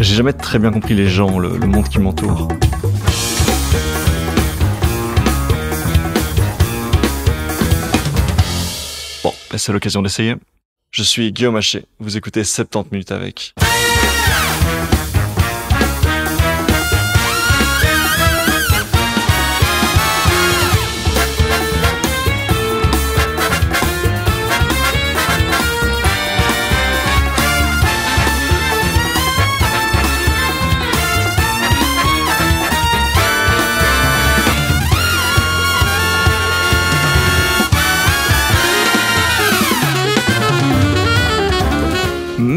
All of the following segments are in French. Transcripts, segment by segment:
J'ai jamais très bien compris les gens, le, monde qui m'entoure. Bon, bah, c'est l'occasion d'essayer. Je suis Guillaume Haché, vous écoutez 70 minutes avec.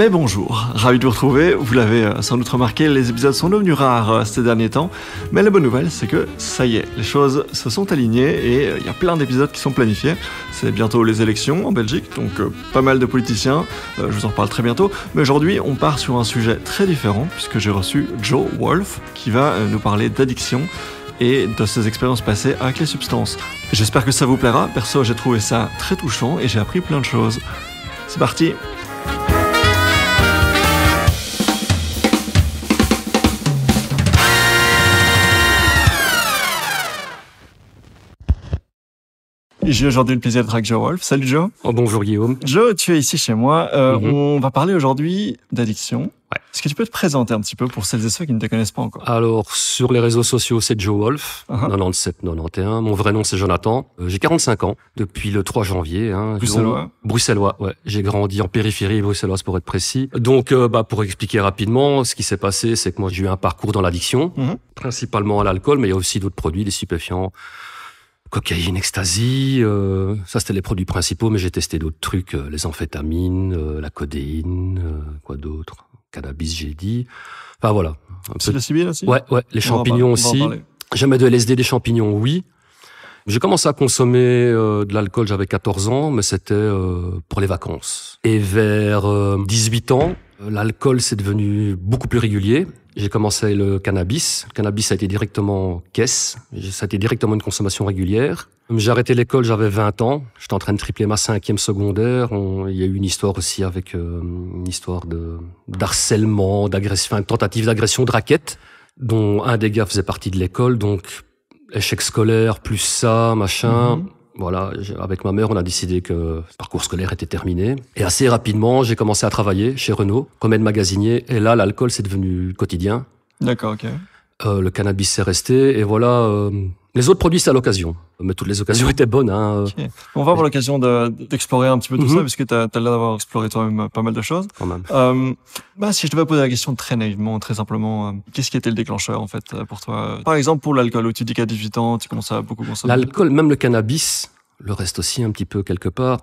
mais bonjour, ravi de vous retrouver. Vous l'avez euh, sans doute remarqué, les épisodes sont devenus rares euh, ces derniers temps, mais la bonne nouvelle, c'est que ça y est, les choses se sont alignées et euh, il y a plein d'épisodes qui sont planifiés. C'est bientôt les élections en Belgique, donc pas mal de politiciens, je vous en parle très bientôt. Mais aujourd'hui, on part sur un sujet très différent, puisque j'ai reçu Joe Wolf, qui va nous parler d'addiction et de ses expériences passées avec les substances. J'espère que ça vous plaira, perso j'ai trouvé ça très touchant et j'ai appris plein de choses. C'est parti J'ai aujourd'hui le plaisir de avec Joe Wolf. Salut Joe. Oh, bonjour Guillaume. Joe, tu es ici chez moi. Euh, mhm. On va parler aujourd'hui d'addiction. Ouais. Est-ce que tu peux te présenter un petit peu pour celles et ceux qui ne te connaissent pas encore Alors, sur les réseaux sociaux, c'est Joe Wolf, 97 uh-huh. 91. Mon vrai nom, c'est Jonathan. Euh, j'ai 45 ans depuis le 3 janvier. Hein, bruxellois Bruxellois, ouais. J'ai grandi en périphérie bruxelloise pour être précis. Donc, euh, bah, pour expliquer rapidement, ce qui s'est passé, c'est que moi, j'ai eu un parcours dans l'addiction, mhm. principalement à l'alcool, mais il y a aussi d'autres produits, des stupéfiants cocaïne, ecstasy. Euh, ça, c'était les produits principaux, mais j'ai testé d'autres trucs, euh, les amphétamines, euh, la codéine, quoi d'autre, cannabis, j'ai dit. Enfin voilà. C'est le aussi. Ouais, ouais, les champignons aussi. aussi. Jamais de LSD, des champignons, oui. J'ai commencé à consommer de l'alcool, j'avais 14 ans, mais c'était pour les vacances. Et vers 18 ans, l'alcool c'est devenu beaucoup plus régulier. J'ai commencé le cannabis. Le cannabis ça a été directement caisse. Ça a été directement une consommation régulière. J'ai arrêté l'école, j'avais 20 ans. J'étais en train de tripler ma cinquième secondaire. il y a eu une histoire aussi avec euh, une histoire de d'harcèlement, d'agression, enfin, tentative d'agression, de raquette, dont un des gars faisait partie de l'école. Donc échec scolaire plus ça, machin. Mm-hmm. Voilà, avec ma mère, on a décidé que le parcours scolaire était terminé. Et assez rapidement, j'ai commencé à travailler chez Renault comme aide magasinier. Et là, l'alcool, c'est devenu quotidien. D'accord, ok. Euh, le cannabis s'est resté. Et voilà, euh, les autres produits, c'est à l'occasion. Mais toutes les occasions étaient bonnes. Hein. On va avoir l'occasion d'explorer un petit peu tout mhm. ça, parce que tu as, l'air d'avoir exploré toi-même euh, pas mal de choses. Quand même. Euh, bah, si je devais poser la question très naïvement, très simplement, qu'est-ce qui était le déclencheur, en fait, pour toi Par exemple, pour l'alcool, où tu dis qu'à 18 ans, tu commences à beaucoup consommer. L'alcool, même le cannabis, le reste aussi un petit peu quelque part,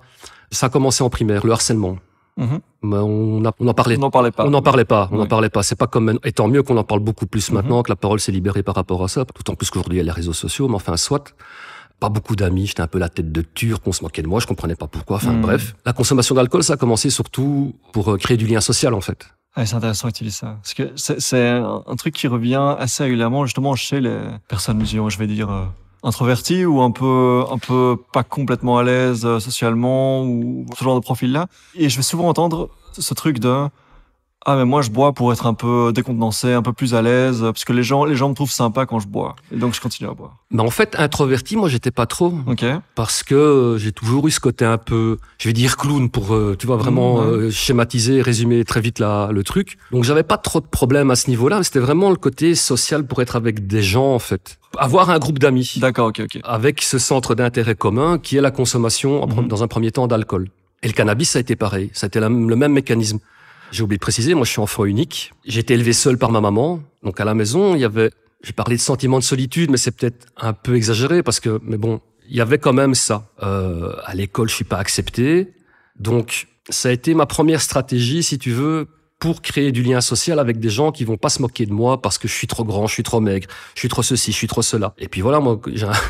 ça a commencé en primaire, le harcèlement. Mhm. Mais on n'en parlait, pas. On n'en parlait pas. On parlait pas. C'est pas comme et tant mieux qu'on en parle beaucoup plus mhm. maintenant que la parole s'est libérée par rapport à ça. D'autant plus qu'aujourd'hui il y a les réseaux sociaux. Mais enfin, soit pas beaucoup d'amis, j'étais un peu la tête de turc, on se moquait de moi, je comprenais pas pourquoi. Enfin mhm. bref, la consommation d'alcool ça a commencé surtout pour euh, créer du lien social en fait. Ah, c'est intéressant que ça. Parce que c'est un truc qui revient assez régulièrement justement chez les personnes musulmanes, je vais dire, euh, introverti ou un peu un peu pas complètement à l'aise euh, socialement ou ce genre de profil là et je vais souvent entendre ce truc de ah mais moi je bois pour être un peu décontenancé, un peu plus à l'aise, parce que les gens les gens me trouvent sympa quand je bois, et donc je continue à boire. Mais en fait introverti, moi j'étais pas trop, okay. parce que euh, j'ai toujours eu ce côté un peu, je vais dire clown pour euh, tu vois vraiment mm, euh, schématiser, résumer très vite la, le truc. Donc j'avais pas trop de problèmes à ce niveau-là, c'était vraiment le côté social pour être avec des gens en fait avoir un groupe d'amis. D'accord, ok, ok. Avec ce centre d'intérêt commun qui est la consommation, mm. dans un premier temps, d'alcool. Et le cannabis, ça a été pareil. Ça a été le même mécanisme. J'ai oublié de préciser, moi je suis enfant unique. J'ai été élevé seul par ma maman. Donc à la maison, il y avait, j'ai parlé de sentiment de solitude, mais c'est peut-être un peu exagéré parce que, mais bon, il y avait quand même ça. Euh, à l'école, je suis pas accepté. Donc ça a été ma première stratégie, si tu veux, pour créer du lien social avec des gens qui vont pas se moquer de moi parce que je suis trop grand, je suis trop maigre, je suis trop ceci, je suis trop cela. Et puis voilà, moi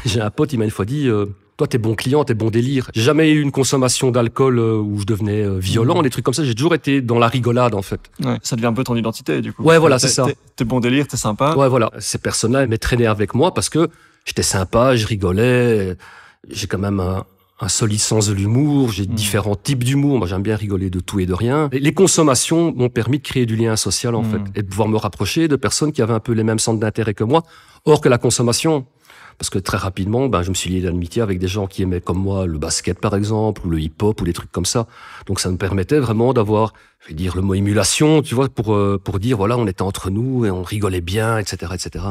j'ai un, un, pote, il m'a une fois dit, euh, toi, t'es bon client, t'es bon délire. J'ai jamais eu une consommation d'alcool euh, où je devenais euh, violent, mmh. des trucs comme ça. J'ai toujours été dans la rigolade, en fait. ça devient un peu ton identité, du coup. Ouais, voilà, c'est ça. T'es bon délire, t'es sympa. Ouais, voilà. Ces personnes-là traîner avec moi parce que j'étais sympa, je rigolais. J'ai quand même un, solide sens de l'humour. J'ai mmh. différents types d'humour. Moi, j'aime bien rigoler de tout et de rien. Et les consommations m'ont permis de créer du lien social, en mmh. fait, et de pouvoir me rapprocher de personnes qui avaient un peu les mêmes centres d'intérêt que moi. Or que la consommation, parce que très rapidement, ben, je me suis lié d'amitié avec des gens qui aimaient comme moi le basket, par exemple, ou le hip-hop, ou des trucs comme ça. Donc ça me permettait vraiment d'avoir, je vais dire le mot émulation, tu vois, pour, euh, pour dire, voilà, on était entre nous et on rigolait bien, etc., etc.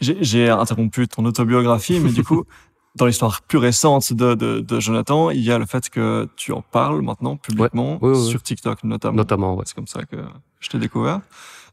J'ai interrompu ton autobiographie, mais du coup, dans l'histoire plus récente de, Jonathan, il y a le fait que tu en parles maintenant publiquement sur TikTok notamment. Notamment, C'est comme ça que je t'ai découvert.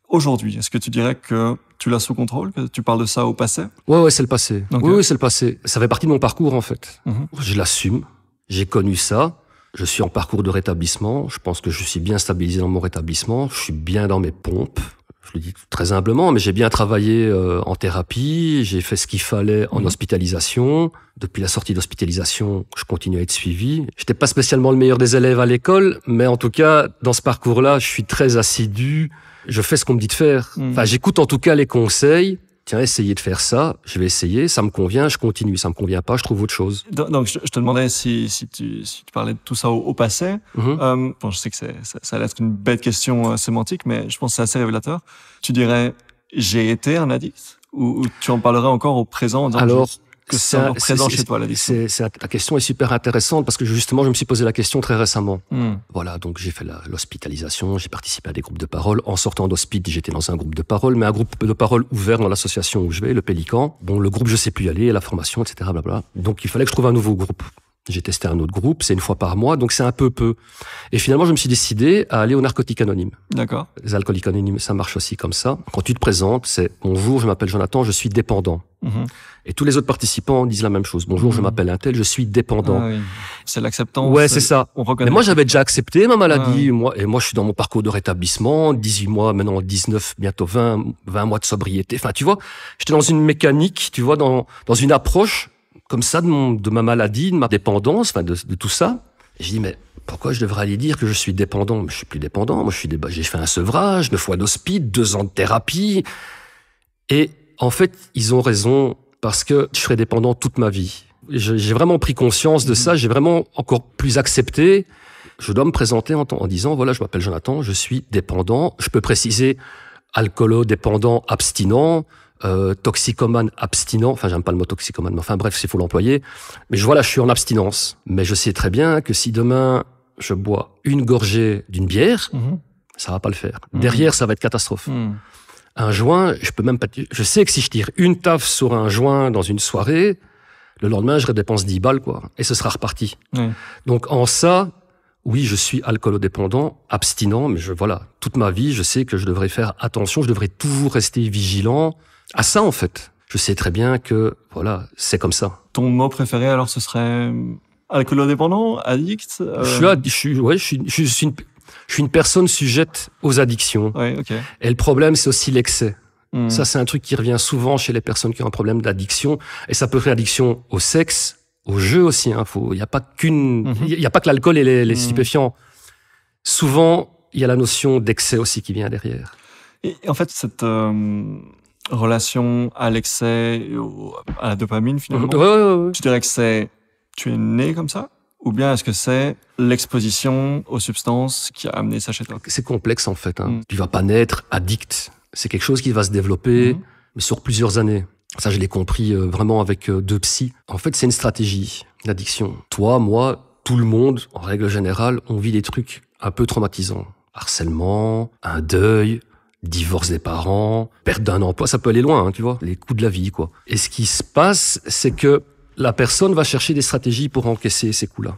Aujourd'hui, est-ce que tu dirais que tu l'as sous contrôle Tu parles de ça au passé Ouais, ouais, c'est le passé. Oui, c'est le passé. Ça fait partie de mon parcours, en fait. Mhm. Je l'assume. J'ai connu ça. Je suis en parcours de rétablissement. Je pense que je suis bien stabilisé dans mon rétablissement. Je suis bien dans mes pompes. Je le dis très humblement, mais j'ai bien travaillé euh, en thérapie. J'ai fait ce qu'il fallait en mhm. hospitalisation. Depuis la sortie d'hospitalisation, je continue à être suivi. J'étais pas spécialement le meilleur des élèves à l'école, mais en tout cas, dans ce parcours-là, je suis très assidu je fais ce qu'on me dit de faire. Mm. Enfin, j'écoute en tout cas les conseils. Tiens, essayez de faire ça, je vais essayer, ça me convient, je continue, ça me convient pas, je trouve autre chose. Donc, je te demandais si, si, tu, si tu parlais de tout ça au, passé. Mm-hmm. Euh, bon, je sais que ça, ça être une bête question euh, sémantique, mais je pense que c'est assez révélateur. Tu dirais, j'ai été un addict ou, tu en parlerais encore au présent en Alors, c'est la question est super intéressante parce que justement, je me suis posé la question très récemment. Hmm. Voilà, donc j'ai fait l'hospitalisation, j'ai participé à des groupes de parole. En sortant d'hospite, j'étais dans un groupe de parole, mais un groupe de parole ouvert dans l'association où je vais, le Pélican. Bon, le groupe, je sais plus y aller, la formation, etc. Blah, Donc il fallait que je trouve un nouveau groupe. J'ai testé un autre groupe, c'est une fois par mois, donc c'est un peu peu. Et finalement, je me suis décidé à aller aux narcotiques anonymes. D'accord. Les alcooliques anonymes, ça marche aussi comme ça. Quand tu te présentes, c'est bonjour, je m'appelle Jonathan, je suis dépendant. Mhm. Et tous les autres participants disent la même chose. Bonjour, je mhm. m'appelle Intel, je suis dépendant. Ah c'est l'acceptance. Ouais, c'est ça. On reconnaît. Mais moi, j'avais déjà accepté ma maladie. Ah moi, et moi, je suis dans mon parcours de rétablissement, 18 mois, maintenant 19, bientôt 20, 20 mois de sobriété. Enfin, tu vois, j'étais dans une mécanique, tu vois, dans, dans une approche comme ça de, ma maladie, de ma dépendance, de, tout ça. J'ai je dis, mais pourquoi je devrais aller dire que je suis dépendant Je suis plus dépendant. Moi, je suis j'ai fait un sevrage, deux fois d'hospice, deux ans de thérapie. Et en fait, ils ont raison parce que je serai dépendant toute ma vie. J'ai vraiment pris conscience de mhm. ça. J'ai vraiment encore plus accepté. Je dois me présenter en, en disant, voilà, je m'appelle Jonathan, je suis dépendant. Je peux préciser alcoolo, dépendant, abstinent. Euh, toxicomane abstinent, enfin j'aime pas le mot toxicomane, mais enfin bref, c'est faut l'employer. Mais je, là je suis en abstinence. Mais je sais très bien que si demain je bois une gorgée d'une bière, mhm. ça va pas le faire. Mhm. Derrière, ça va être catastrophe. Mhm. Un joint, je peux même pas. Je sais que si je tire une taffe sur un joint dans une soirée, le lendemain, je dépense 10 balles, quoi, et ce sera reparti. Donc en ça, oui, je suis alcoolodépendant, abstinent, mais je voilà, toute ma vie, je sais que je devrais faire attention, je devrais toujours rester vigilant à ça en fait. Je sais très bien que voilà, c'est comme ça. Ton mot préféré alors ce serait euh, alcool dépendant, addict. Euh je suis, je ouais, je suis, une je suis une personne sujette aux addictions. Ouais, Et le problème, c'est aussi l'excès. Hmm. Ça, c'est un truc qui revient souvent chez les personnes qui ont un problème d'addiction. Et ça peut être addiction au sexe, au jeu aussi. Hein. Il y n'y a pas qu'une, mhm. il y a pas que l'alcool et les, hmm. stupéfiants. Souvent, il y a la notion d'excès aussi qui vient derrière. Et en fait, cette, euh, relation à l'excès, à la dopamine finalement. Tu dirais que c'est tu es né comme ça ou bien est-ce que c'est l'exposition aux substances qui a amené ça chez toi C'est complexe en fait. Hein. ne mm. Tu vas pas naître addict. C'est quelque chose qui va se développer, mm. sur plusieurs années. Ça, je l'ai compris euh, vraiment avec euh, deux psys. En fait, c'est une stratégie, l'addiction. Toi, moi, tout le monde, en règle générale, on vit des trucs un peu traumatisants. Harcèlement, un deuil, divorce des parents, perte d'un emploi, ça peut aller loin, hein, tu vois, les coûts de la vie, quoi. Et ce qui se passe, c'est que la personne va chercher des stratégies pour encaisser ces coûts-là,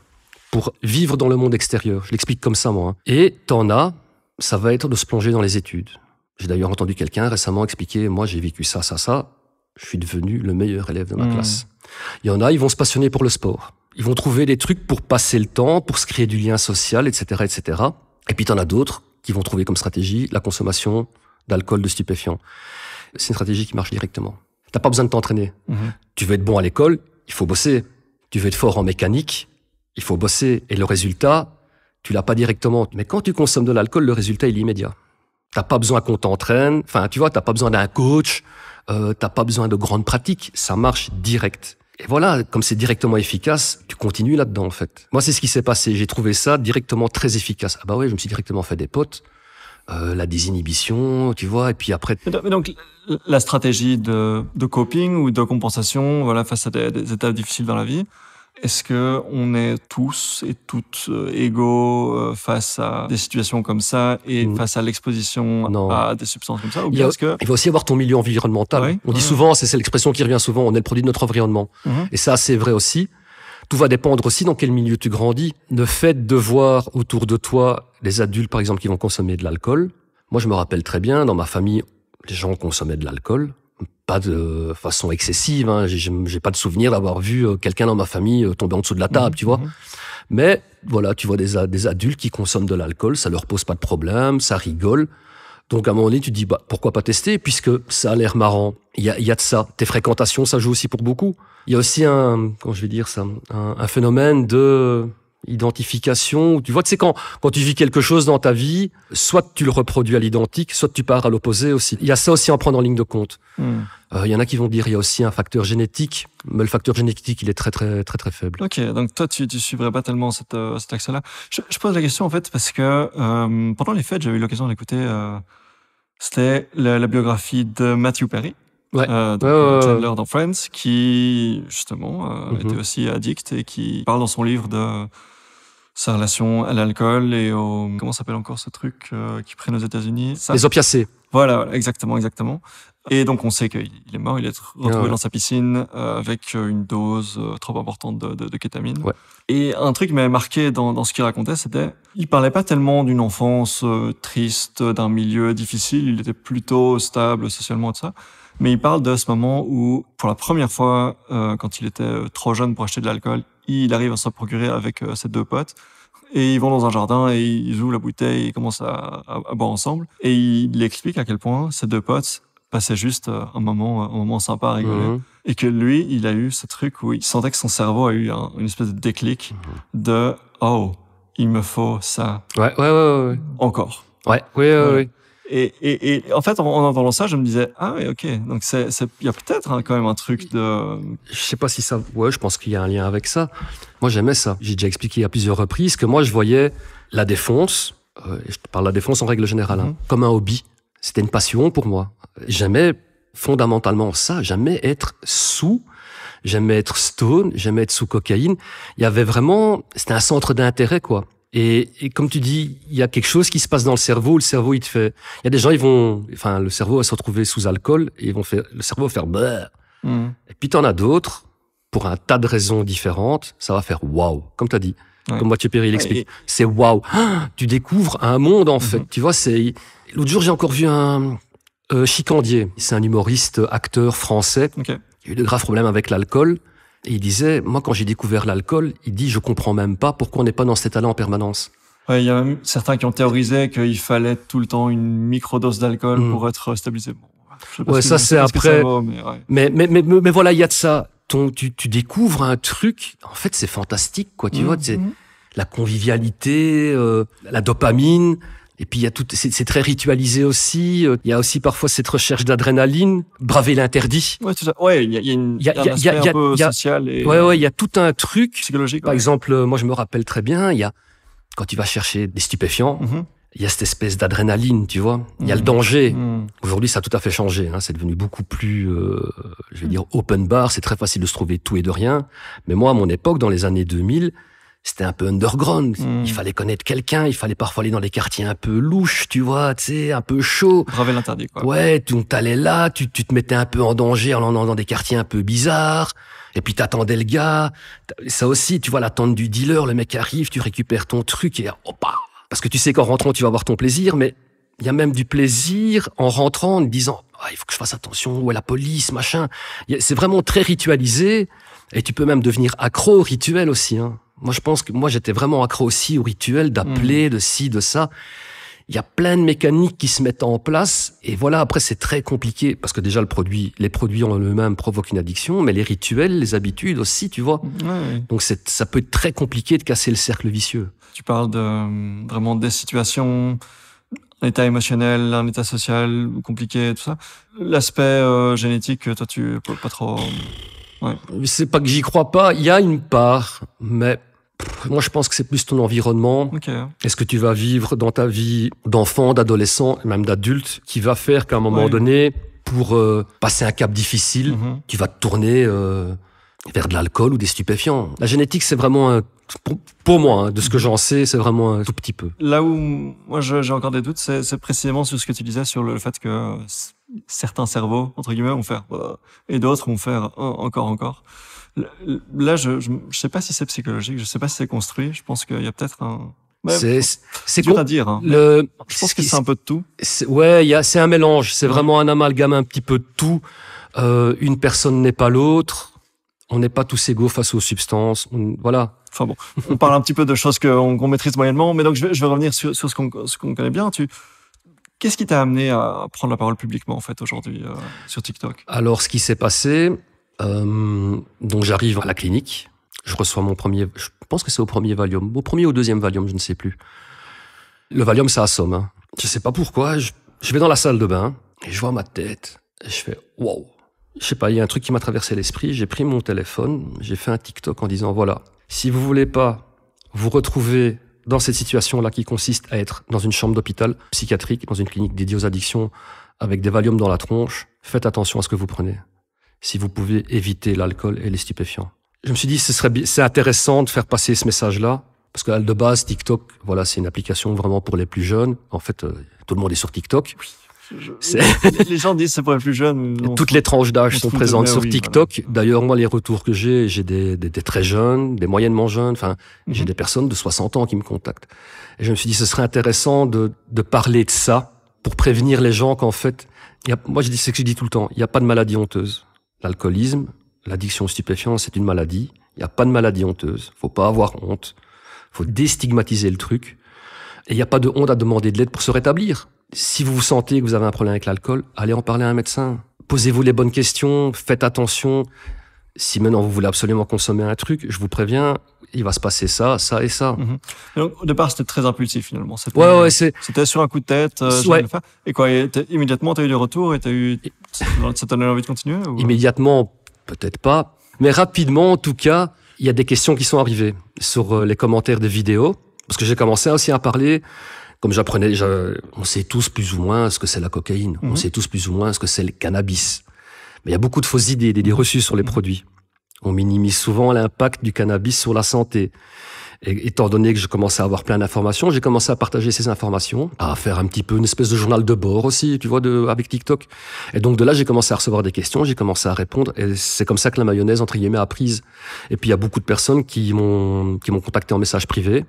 pour vivre dans le monde extérieur. Je l'explique comme ça, moi. Hein. Et t'en as, ça va être de se plonger dans les études. J'ai d'ailleurs entendu quelqu'un récemment expliquer, moi j'ai vécu ça, ça, ça, je suis devenu le meilleur élève de ma mmh. classe. Il y en a, ils vont se passionner pour le sport. Ils vont trouver des trucs pour passer le temps, pour se créer du lien social, etc., etc. Et puis t'en as d'autres, qui vont trouver comme stratégie la consommation d'alcool, de stupéfiants. C'est une stratégie qui marche directement. T'as pas besoin de t'entraîner. Mhm. Tu veux être bon à l'école, il faut bosser. Tu veux être fort en mécanique, il faut bosser. Et le résultat, tu l'as pas directement. Mais quand tu consommes de l'alcool, le résultat est immédiat. T'as pas besoin qu'on t'entraîne. Enfin, tu vois, t'as pas besoin d'un coach. Euh, t'as pas besoin de grandes pratiques. Ça marche direct. Et voilà, comme c'est directement efficace, tu continues là-dedans en fait. Moi, c'est ce qui s'est passé. J'ai trouvé ça directement très efficace. Ah bah ouais, je me suis directement fait des potes. Euh, la désinhibition, tu vois, et puis après. donc, la stratégie de, de coping ou de compensation, voilà, face à des, des étapes difficiles dans la vie, est-ce que on est tous et toutes euh, égaux euh, face à des situations comme ça et mm. face à l'exposition à des substances comme ça il, va aussi avoir ton milieu environnemental. On dit souvent, c'est l'expression qui revient souvent, on est le produit de notre environnement. Mm-hmm. Et ça, c'est vrai aussi. Tout va dépendre aussi dans quel milieu tu grandis. Le fait de voir autour de toi les adultes, par exemple, qui vont consommer de l'alcool. Moi, je me rappelle très bien, dans ma famille, les gens consommaient de l'alcool pas de façon excessive. Hein. J'ai pas de souvenir d'avoir vu euh, quelqu'un dans ma famille euh, tomber en dessous de la table, tu vois. Mhm. Mais voilà, tu vois des, adultes qui consomment de l'alcool, ça leur pose pas de problème, ça rigole. Donc à un moment donné, tu dis bah pourquoi pas tester puisque ça a l'air marrant. Il y a, de ça. Tes fréquentations, ça joue aussi pour beaucoup. Il y a aussi un, quand je vais dire ça, un phénomène de identification. Tu vois, tu sais, quand, quand tu vis quelque chose dans ta vie, soit tu le reproduis à l'identique, soit tu pars à l'opposé aussi. Il y a ça aussi à en prendre en ligne de compte. Hmm. Euh, il y en a qui vont dire il y a aussi un facteur génétique, mais le facteur génétique, il est très, très, très, très faible. Ok, donc toi, tu ne suivrais pas tellement cette, euh, cet axe-là. Je, pose la question, en fait, parce que euh, pendant les fêtes, j'avais eu l'occasion d'écouter, c'était la, biographie de Matthew Perry. de Chandler dans Friends, qui justement mm-hmm. était aussi addict et qui parle dans son livre de sa relation à l'alcool et au comment s'appelle encore ce truc euh, qu'ils prennent aux États-Unis Les opiacés. Voilà, exactement, exactement. Et donc on sait qu'il est mort, il est retrouvé ah dans sa piscine euh, avec euh, une dose euh, trop importante de, de, de kétamine. Ouais. Et un truc m'avait marqué dans, dans ce qu'il racontait, c'était il parlait pas tellement d'une enfance triste, d'un milieu difficile, il était plutôt stable socialement et tout ça. Mais il parle de ce moment où, pour la première fois, euh, quand il était euh, trop jeune pour acheter de l'alcool, il arrive à se procurer avec euh, ses deux potes. Et ils vont dans un jardin et ils ouvrent la bouteille et ils commencent à, boire ensemble. Et il explique à quel point ses deux potes passaient juste un moment, un moment sympa à rigoler. Mhm. Et que lui, il a eu ce truc où il sentait que son cerveau a eu une espèce de déclic mhm. de « Oh, il me faut ça. Ouais, ouais, ouais, ouais. Encore. Ouais, oui, ouais, et, et, en fait, en, en, entendant ça, je me disais ah oui, ok. Donc c'est il y a peut-être hein, quand même un truc de. Je sais pas si ça. Ouais, je pense qu'il y a un lien avec ça. Moi, j'aimais ça. J'ai déjà expliqué à plusieurs reprises que moi, je voyais la défense. Euh, je parle de la défense en règle générale, hein, mhm. comme un hobby. C'était une passion pour moi. J'aimais fondamentalement ça. J'aimais être sous. J'aimais être stone. J'aimais être sous cocaïne. Il y avait vraiment. C'était un centre d'intérêt quoi. Et, comme tu dis, il y a quelque chose qui se passe dans le cerveau. Le cerveau, il te fait. Il y a des gens, ils vont, enfin, le cerveau va se retrouver sous alcool et ils vont faire, le cerveau va faire hmm. Et puis t'en as d'autres, pour un tas de raisons différentes, ça va faire waouh, comme as dit. Comme Mathieu Perry l'explique. C'est waouh. Ah, tu découvres un monde, en mhm. fait. Tu vois, c'est, l'autre jour, j'ai encore vu un, euh, Chicandier. C'est un humoriste, acteur français. Okay. Il a eu de graves problèmes avec l'alcool. Et il disait, moi quand j'ai découvert l'alcool, il dit, je comprends même pas pourquoi on n'est pas dans cet état-là en permanence. il y a même certains qui ont théorisé qu'il fallait tout le temps une microdose d'alcool hmm. pour être stabilisé. ouais, ça c'est après. mais, mais, mais, mais, mais, voilà, il y a de ça. Ton, tu, tu découvres un truc. En fait, c'est fantastique, quoi. Tu hmm. vois, c'est hmm. la convivialité, euh, la dopamine. Et puis il y a tout, c'est très ritualisé aussi. Il y a aussi parfois cette recherche d'adrénaline, braver l'interdit. Ouais, Ouais, il y a, y a, y a, y a un aspect social il y a tout un truc psychologique. Par exemple, moi je me rappelle très bien, il y a quand tu vas chercher des stupéfiants, il y a cette espèce d'adrénaline, tu vois. Il y a le danger. Aujourd'hui, ça a tout à fait changé. Hein. C'est devenu beaucoup plus, je vais dire, open bar. C'est très facile de se trouver tout et de rien. Mais moi, à mon époque, dans les années 2000, c'était un peu underground. Hmm. Il fallait connaître quelqu'un, il fallait parfois aller dans des quartiers un peu louches, tu vois, tu sais, un peu chaud. braver l'interdit, quoi. Ouais, donc t'allais là, tu, tu te mettais un peu en danger en allant dans des quartiers un peu bizarres. Et puis t'attendais le gars. Ça aussi, tu vois, l'attente du dealer, le mec arrive, tu récupères ton truc et hop, ah. parce que tu sais qu'en rentrant, tu vas avoir ton plaisir, mais il y a même du plaisir en rentrant en disant, ah, il faut que je fasse attention, où est la police, machin. C'est vraiment très ritualisé. Et tu peux même devenir accro au rituel aussi. Hein. Moi, je pense que moi, j'étais vraiment accro aussi au rituel d'appeler, mm. de ci, de ça. Il y a plein de mécaniques qui se mettent en place. Et voilà, après, c'est très compliqué parce que déjà, le produit, les produits en eux-mêmes provoquent une addiction, mais les rituels, les habitudes aussi, tu vois. donc Donc, ça peut être très compliqué de casser le cercle vicieux. Tu parles de, vraiment des situations un état émotionnel, un état social compliqué, tout ça. L'aspect euh, génétique, toi, tu peux pas trop. Ouais. C'est pas que j'y crois pas, il y a une part, mais moi je pense que c'est plus ton environnement. Est-ce que tu vas vivre dans ta vie d'enfant, d'adolescent, même d'adulte, qui va faire qu'à un moment donné, pour euh, passer un cap difficile, mhm. tu vas te tourner euh, vers de l'alcool ou des stupéfiants. La génétique, c'est vraiment pour, moi, hein, de ce que j'en sais, c'est vraiment un tout petit peu. Là où moi j'ai encore des doutes, c'est précisément sur ce que tu disais sur le fait que euh, certains cerveaux, entre guillemets, vont faire euh, et d'autres vont faire euh, encore, encore. Là, je ne sais pas si c'est psychologique, je ne sais pas si c'est construit. Je pense qu'il y a peut-être un. c'est dur à dire. Hein. Le... Je pense que c'est un peu de tout. Ouais, c'est un mélange. C'est vraiment un amalgame un petit peu de tout. Euh, une personne n'est pas l'autre. On n'est pas tous égaux face aux substances. Voilà. Enfin bon, on parle un petit peu de choses qu'on maîtrise moyennement, mais donc je vais, je vais revenir sur, sur ce qu'on connaît bien. Tu, Qu'est-ce qui t'a amené à prendre la parole publiquement en fait aujourd'hui euh, sur TikTok Alors, ce qui s'est passé, euh, donc j'arrive à la clinique, je reçois mon premier, je pense que c'est au premier Valium, au premier ou au deuxième Valium, je ne sais plus. Le Valium, ça assomme. Je hein. Je sais pas pourquoi, je, vais dans la salle de bain et je vois ma tête et je fais wow. Je sais pas, il y a un truc qui m'a traversé l'esprit. J'ai pris mon téléphone, j'ai fait un TikTok en disant voilà, si vous voulez pas vous retrouver dans cette situation-là qui consiste à être dans une chambre d'hôpital psychiatrique, dans une clinique dédiée aux addictions, avec des valiums dans la tronche, faites attention à ce que vous prenez. Si vous pouvez éviter l'alcool et les stupéfiants. Je me suis dit, ce serait, c'est intéressant de faire passer ce message-là. Parce que de base, TikTok, voilà, c'est une application vraiment pour les plus jeunes. En fait, euh, tout le monde est sur TikTok les gens disent c'est pour les plus jeunes. Toutes les tranches d'âge sont présentes sur TikTok. D'ailleurs, moi, les retours que j'ai, j'ai des, des, très jeunes, des moyennement jeunes. Enfin, j'ai mhm. des personnes de 60 ans qui me contactent. Et je me suis dit, ce serait intéressant de, de parler de ça pour prévenir les gens qu'en fait, y a, moi, je dis ce que je dis tout le temps. Il n'y a pas de maladie honteuse. L'alcoolisme, l'addiction stupéfiante c'est une maladie. Il n'y a pas de maladie honteuse. Faut pas avoir honte. Faut déstigmatiser le truc. Et il n'y a pas de honte à demander de l'aide pour se rétablir si vous vous sentez que vous avez un problème avec l'alcool, allez en parler à un médecin. Posez-vous les bonnes questions, faites attention. Si maintenant vous voulez absolument consommer un truc, je vous préviens, il va se passer ça, ça et ça. Mhm. Donc, au départ, c'était très impulsif finalement. C'était, ouais, c'était sur un coup de tête. Euh, et quoi, immédiatement, tu as eu le retour et tu eu. ça t'a donné envie de continuer Immédiatement, peut-être pas. Mais rapidement, en tout cas, il y a des questions qui sont arrivées sur euh, les commentaires des vidéos. Parce que j'ai commencé aussi à parler comme j'apprenais, on sait tous plus ou moins ce que c'est la cocaïne, on mhm. sait tous plus ou moins ce que c'est le cannabis. Mais il y a beaucoup de fausses idées, des reçus reçues sur les mhm. produits. On minimise souvent l'impact du cannabis sur la santé. Et étant donné que je commençais à avoir plein d'informations, j'ai commencé à partager ces informations, à faire un petit peu une espèce de journal de bord aussi, tu vois, de, avec TikTok. Et donc de là, j'ai commencé à recevoir des questions, j'ai commencé à répondre, et c'est comme ça que la mayonnaise entre guillemets a prise. Et puis il y a beaucoup de personnes qui m'ont qui m'ont contacté en message privé,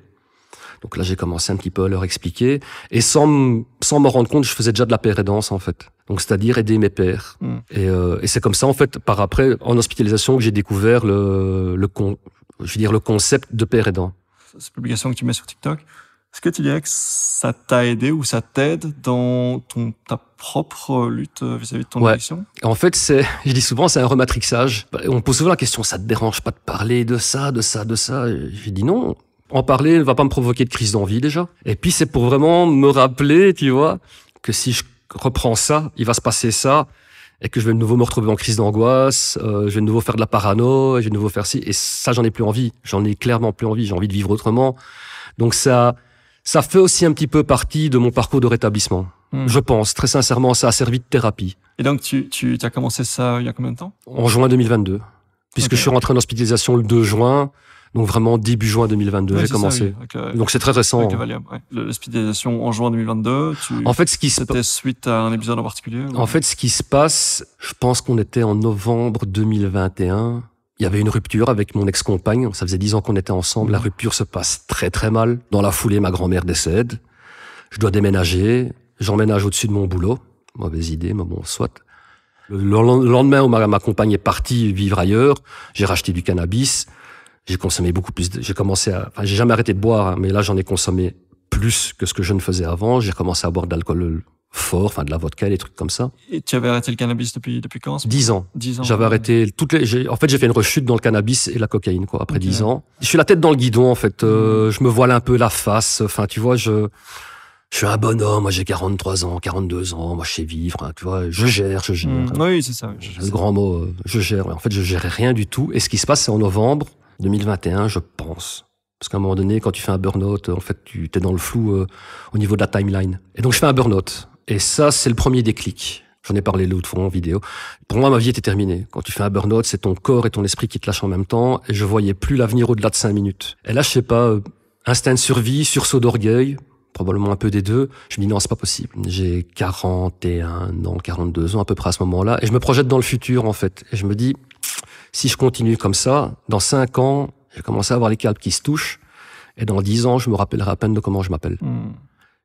donc là, j'ai commencé un petit peu à leur expliquer. Et sans, sans m'en rendre compte, je faisais déjà de la pérédance, en fait. Donc, c'est-à-dire aider mes pères. Hmm. Euh, et, c'est comme ça, en fait, par après, en hospitalisation, que j'ai découvert le, le je veux dire, le concept de père aidant. Cette publication que tu mets sur TikTok, est-ce que tu dirais que ça t'a aidé ou ça t'aide dans ton, ta propre lutte euh, vis-à-vis de ton ouais. En fait, c'est, je dis souvent, c'est un rematrixage. Bah, on pose souvent la question, ça te dérange pas de parler de ça, de ça, de ça J'ai dit non, en parler ne va pas me provoquer de crise d'envie déjà. Et puis c'est pour vraiment me rappeler, tu vois, que si je reprends ça, il va se passer ça, et que je vais de nouveau me retrouver en crise d'angoisse, euh, je vais de nouveau faire de la parano, je vais de nouveau faire ci, et ça j'en ai plus envie, j'en ai clairement plus envie, j'ai envie de vivre autrement. Donc ça, ça fait aussi un petit peu partie de mon parcours de rétablissement. Hmm. Je pense, très sincèrement, ça a servi de thérapie. Et donc tu, tu as commencé ça il y a combien de temps En juin 2022, puisque je suis rentré en hospitalisation le 2 juin. Donc vraiment début juin 2022, j'ai commencé. Euh, Donc c'est très récent. Avec ouais. le, en juin 2022. En fait, ce qui se c'était suite à un épisode en particulier. En fait, ce qui se passe, je pense qu'on était en novembre 2021. Il y avait une rupture avec mon ex-compagne. Ça faisait dix ans qu'on était ensemble. La rupture se passe très très mal. Dans la foulée, ma grand-mère décède. Je dois déménager. J'emménage au-dessus de mon boulot. Mauvaise idée, mais bon, soit. Le lendemain où ma compagne est partie vivre ailleurs, j'ai racheté du cannabis j'ai consommé beaucoup plus. J'ai commencé à, enfin, j'ai jamais arrêté de boire, hein, mais là j'en ai consommé plus que ce que je ne faisais avant. J'ai commencé à boire de l'alcool fort, enfin de la vodka, des trucs comme ça. Et tu avais arrêté le cannabis depuis depuis quand Dix ans. Dix ans. J'avais arrêté toutes les. En fait, j'ai fait une rechute dans le cannabis et la cocaïne quoi. Après dix ans, je suis la tête dans le guidon en fait. Euh, je me voile un peu la face. Enfin, tu vois, je je suis un bonhomme, moi j'ai 43 ans, 42 ans, moi je sais vivre, hein, tu vois, je gère, je gère. Mmh. oui, c'est ça. le grand mot, euh, je gère. En fait, je gère rien du tout. Et ce qui se passe, c'est en novembre, 2021, je pense. Parce qu'à un moment donné, quand tu fais un burn-out, en fait, tu es dans le flou euh, au niveau de la timeline. Et donc, je fais un burn-out. Et ça, c'est le premier déclic. J'en ai parlé l'autre fois en vidéo. Pour moi, ma vie était terminée. Quand tu fais un burn-out, c'est ton corps et ton esprit qui te lâchent en même temps. Et je voyais plus l'avenir au-delà de cinq minutes. Et là, je sais pas, euh, instinct de survie, sursaut d'orgueil, probablement un peu des deux. Je me dis non, c'est pas possible. J'ai 41 ans, 42 ans à peu près à ce moment-là. Et je me projette dans le futur, en fait. Et je me dis, si je continue comme ça, dans cinq ans, j'ai commencé à avoir les câbles qui se touchent, et dans dix ans, je me rappellerai à peine de comment je m'appelle. Hmm.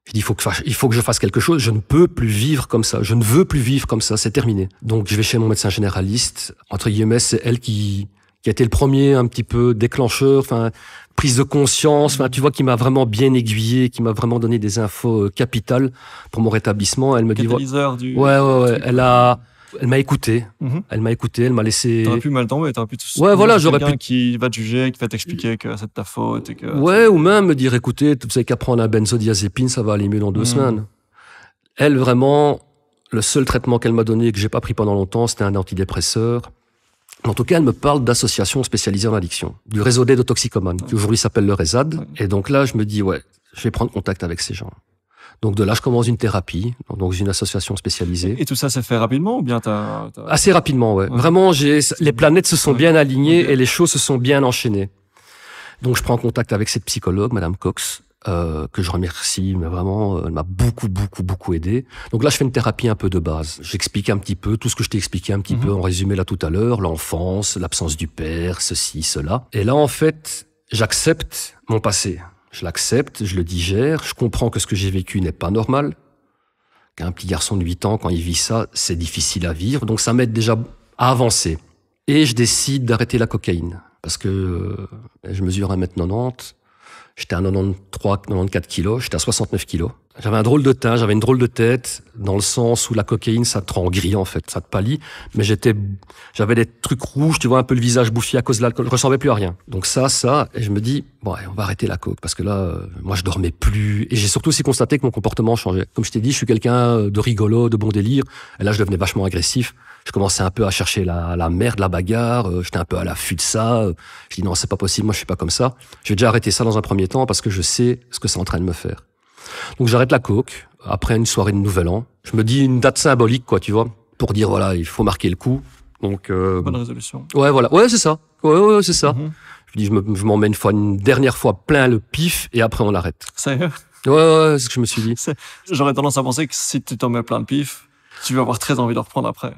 Je dis, il faut, que, il faut que je fasse quelque chose. Je ne peux plus vivre comme ça. Je ne veux plus vivre comme ça. C'est terminé. Donc, je vais chez mon médecin généraliste. Entre guillemets, c'est elle qui, qui a été le premier un petit peu déclencheur, enfin, prise de conscience. tu vois, qui m'a vraiment bien aiguillé, qui m'a vraiment donné des infos euh, capitales pour mon rétablissement. Elle me dit, du... ouais, ouais, ouais. Elle a, elle m'a écouté. Mhm. Elle m'a écouté, elle m'a laissé. T'aurais pu mal tomber, t'aurais pu. Ouais, voilà, j'aurais pu. qui va te juger, qui va t'expliquer que c'est de ta faute et que. Ouais, ou même me dire, écoutez, tu sais qu'apprendre prendre un benzodiazépine, ça va aller mieux dans deux mhm. semaines. Elle vraiment, le seul traitement qu'elle m'a donné et que j'ai pas pris pendant longtemps, c'était un antidépresseur. En tout cas, elle me parle d'associations spécialisées en addiction, du réseau des de toxicomanes, qui aujourd'hui s'appelle le RESAD. Et donc là, je me dis, ouais, je vais prendre contact avec ces gens. Donc de là, je commence une thérapie, donc une association spécialisée. Et, tout ça s'est fait rapidement ou bien t'as, Assez rapidement, ouais. Vraiment, j'ai les planètes se sont bien alignées et les choses se sont bien enchaînées. Donc je prends contact avec cette psychologue, Madame Cox, euh, que je remercie, mais vraiment, euh, elle m'a beaucoup, beaucoup, beaucoup aidé. Donc là, je fais une thérapie un peu de base. J'explique un petit peu tout ce que je t'ai expliqué un petit mhm. peu en résumé là tout à l'heure, l'enfance, l'absence du père, ceci, cela. Et là, en fait, j'accepte mon passé. Je l'accepte, je le digère, je comprends que ce que j'ai vécu n'est pas normal, qu'un petit garçon de 8 ans, quand il vit ça, c'est difficile à vivre, donc ça m'aide déjà à avancer. Et je décide d'arrêter la cocaïne, parce que euh, je mesure 1m90, j'étais à 93, 94 kilos, j'étais à 69 kilos. J'avais un drôle de teint, j'avais une drôle de tête, dans le sens où la cocaïne, ça te rend gris, en fait, ça te pâlit. Mais j'étais, j'avais des trucs rouges, tu vois, un peu le visage bouffi à cause de l'alcool. Je ressemblais plus à rien. Donc ça, ça, et je me dis, bon, on va arrêter la coke, parce que là, euh, moi, je dormais plus. Et j'ai surtout aussi constaté que mon comportement changeait. Comme je t'ai dit, je suis quelqu'un euh, de rigolo, de bon délire. Et là, je devenais vachement agressif. Je commençais un peu à chercher la, merde, la bagarre. Euh, j'étais un peu à l'affût de ça. je dis, non, c'est pas possible, moi, je suis pas comme ça. Je vais déjà arrêter ça dans un premier temps, parce que je sais ce que c'est en train de me faire. Donc j'arrête la coke après une soirée de Nouvel An. Je me dis une date symbolique, quoi, tu vois, pour dire voilà, il faut marquer le coup. Donc euh, bonne résolution. Ouais, voilà, ouais, c'est ça. Ouais, ouais, c'est ça. Mhm. Je dis, je mets une fois une dernière fois plein le pif et après on l'arrête. Sérieux Ouais, ouais, ouais c'est ce que je me suis dit. J'aurais tendance à penser que si tu t'en mets plein le pif, tu vas avoir très envie de reprendre après.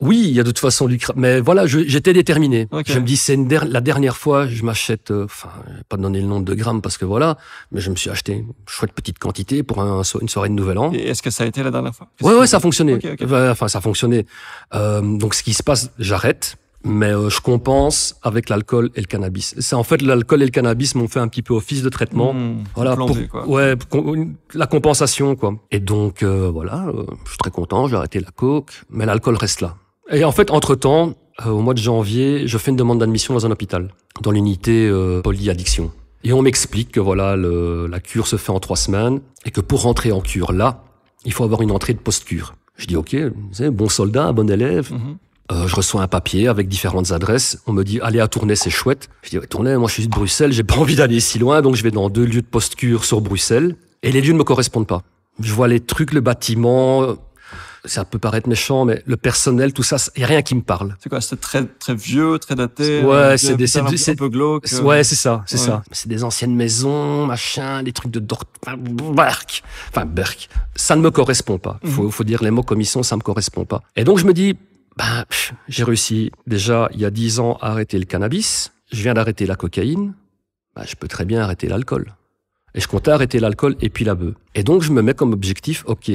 Oui, il y a de toute façon du Mais voilà, j'étais déterminé. Je me dis, c'est la dernière fois, je m'achète, euh, enfin, euh, vais pas donner le nombre de grammes parce que voilà, mais je me suis acheté une chouette petite quantité pour une soirée de Nouvel An. est-ce que ça a été la dernière fois Oui, ouais, ça a fonctionné. Enfin, ça fonctionnait. donc, ce qui se passe, j'arrête. Mais euh, je compense avec l'alcool et le cannabis. C'est en fait l'alcool et le cannabis m'ont fait un petit peu office de traitement. Hmm, voilà, ouais, la compensation quoi. Et donc euh, voilà, je suis très content. J'ai arrêté la coke, mais l'alcool reste là. Et en fait, entre-temps, euh, au mois de janvier, je fais une demande d'admission dans un hôpital, dans l'unité euh, polyaddiction. Et on m'explique que voilà, la cure se fait en trois semaines et que pour rentrer en cure là, il faut avoir une entrée de post-cure. Je dis ok, c'est bon soldat, bon élève. Mhm. Euh, je reçois un papier avec différentes adresses. On me dit allez à Tournai, c'est chouette. Je dis ouais, Tournai, moi je suis de Bruxelles, j'ai pas envie d'aller si loin, donc je vais dans deux lieux de post-cure sur Bruxelles. Et les lieux ne me correspondent pas. Je vois les trucs, le bâtiment, ça peut paraître méchant, mais le personnel, tout ça, il n'y a rien qui me parle. C'est quoi C'est très, très vieux, très daté Ouais, euh, c'est des. C'est un, peu glauque. Euh. Ouais, c'est ça, c'est ça. C'est des anciennes maisons, machin, des trucs de Dort. Enfin, Berk. Ça ne me correspond pas. Mhm. Faut, faut dire les mots comme ça ne me correspond pas. Et donc, je me dis, ben, j'ai réussi déjà il y a dix ans à arrêter le cannabis. Je viens d'arrêter la cocaïne. Ben, je peux très bien arrêter l'alcool. Et je comptais arrêter l'alcool et puis la bœuf. Et donc, je me mets comme objectif, OK,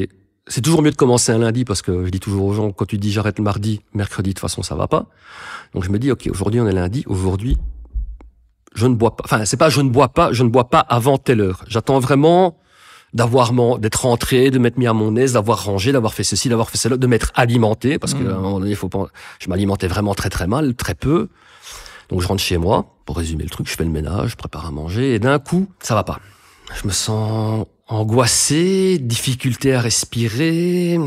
c'est toujours mieux de commencer un lundi parce que je dis toujours aux gens, quand tu dis j'arrête le mardi, mercredi, de toute façon, ça va pas. Donc je me dis, OK, aujourd'hui, on est lundi, aujourd'hui, je ne bois pas. Enfin, c'est pas je ne bois pas, je ne bois pas avant telle heure. J'attends vraiment d'avoir d'être rentré, de m'être mis à mon aise, d'avoir rangé, d'avoir fait ceci, d'avoir fait cela, de m'être alimenté parce que un mmh. moment donné, faut pas, je m'alimentais vraiment très très mal, très peu. Donc je rentre chez moi, pour résumer le truc, je fais le ménage, je prépare à manger et d'un coup, ça va pas. Je me sens angoissé, difficulté à respirer.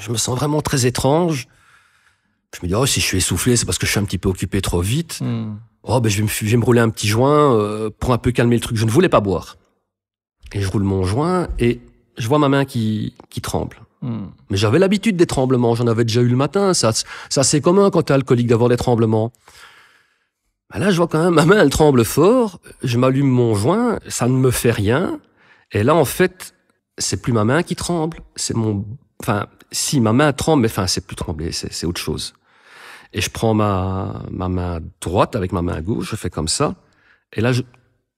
Je me sens vraiment très étrange. Je me dis, oh, si je suis essoufflé, c'est parce que je suis un petit peu occupé trop vite. Hmm. Oh, ben, je vais, me, me rouler un petit joint euh, pour un peu calmer le truc. Je ne voulais pas boire. Et je roule mon joint et je vois ma main qui, qui tremble. Hmm. Mais j'avais l'habitude des tremblements. J'en avais déjà eu le matin. Ça, ça c'est commun quand t'es alcoolique d'avoir des tremblements. Ben là, je vois quand même ma main, elle tremble fort. Je m'allume mon joint. Ça ne me fait rien. Et là, en fait, c'est plus ma main qui tremble, c'est mon, enfin, si ma main tremble, mais enfin, c'est plus trembler, c'est autre chose. Et je prends ma, ma main droite avec ma main gauche, je fais comme ça, et là, je,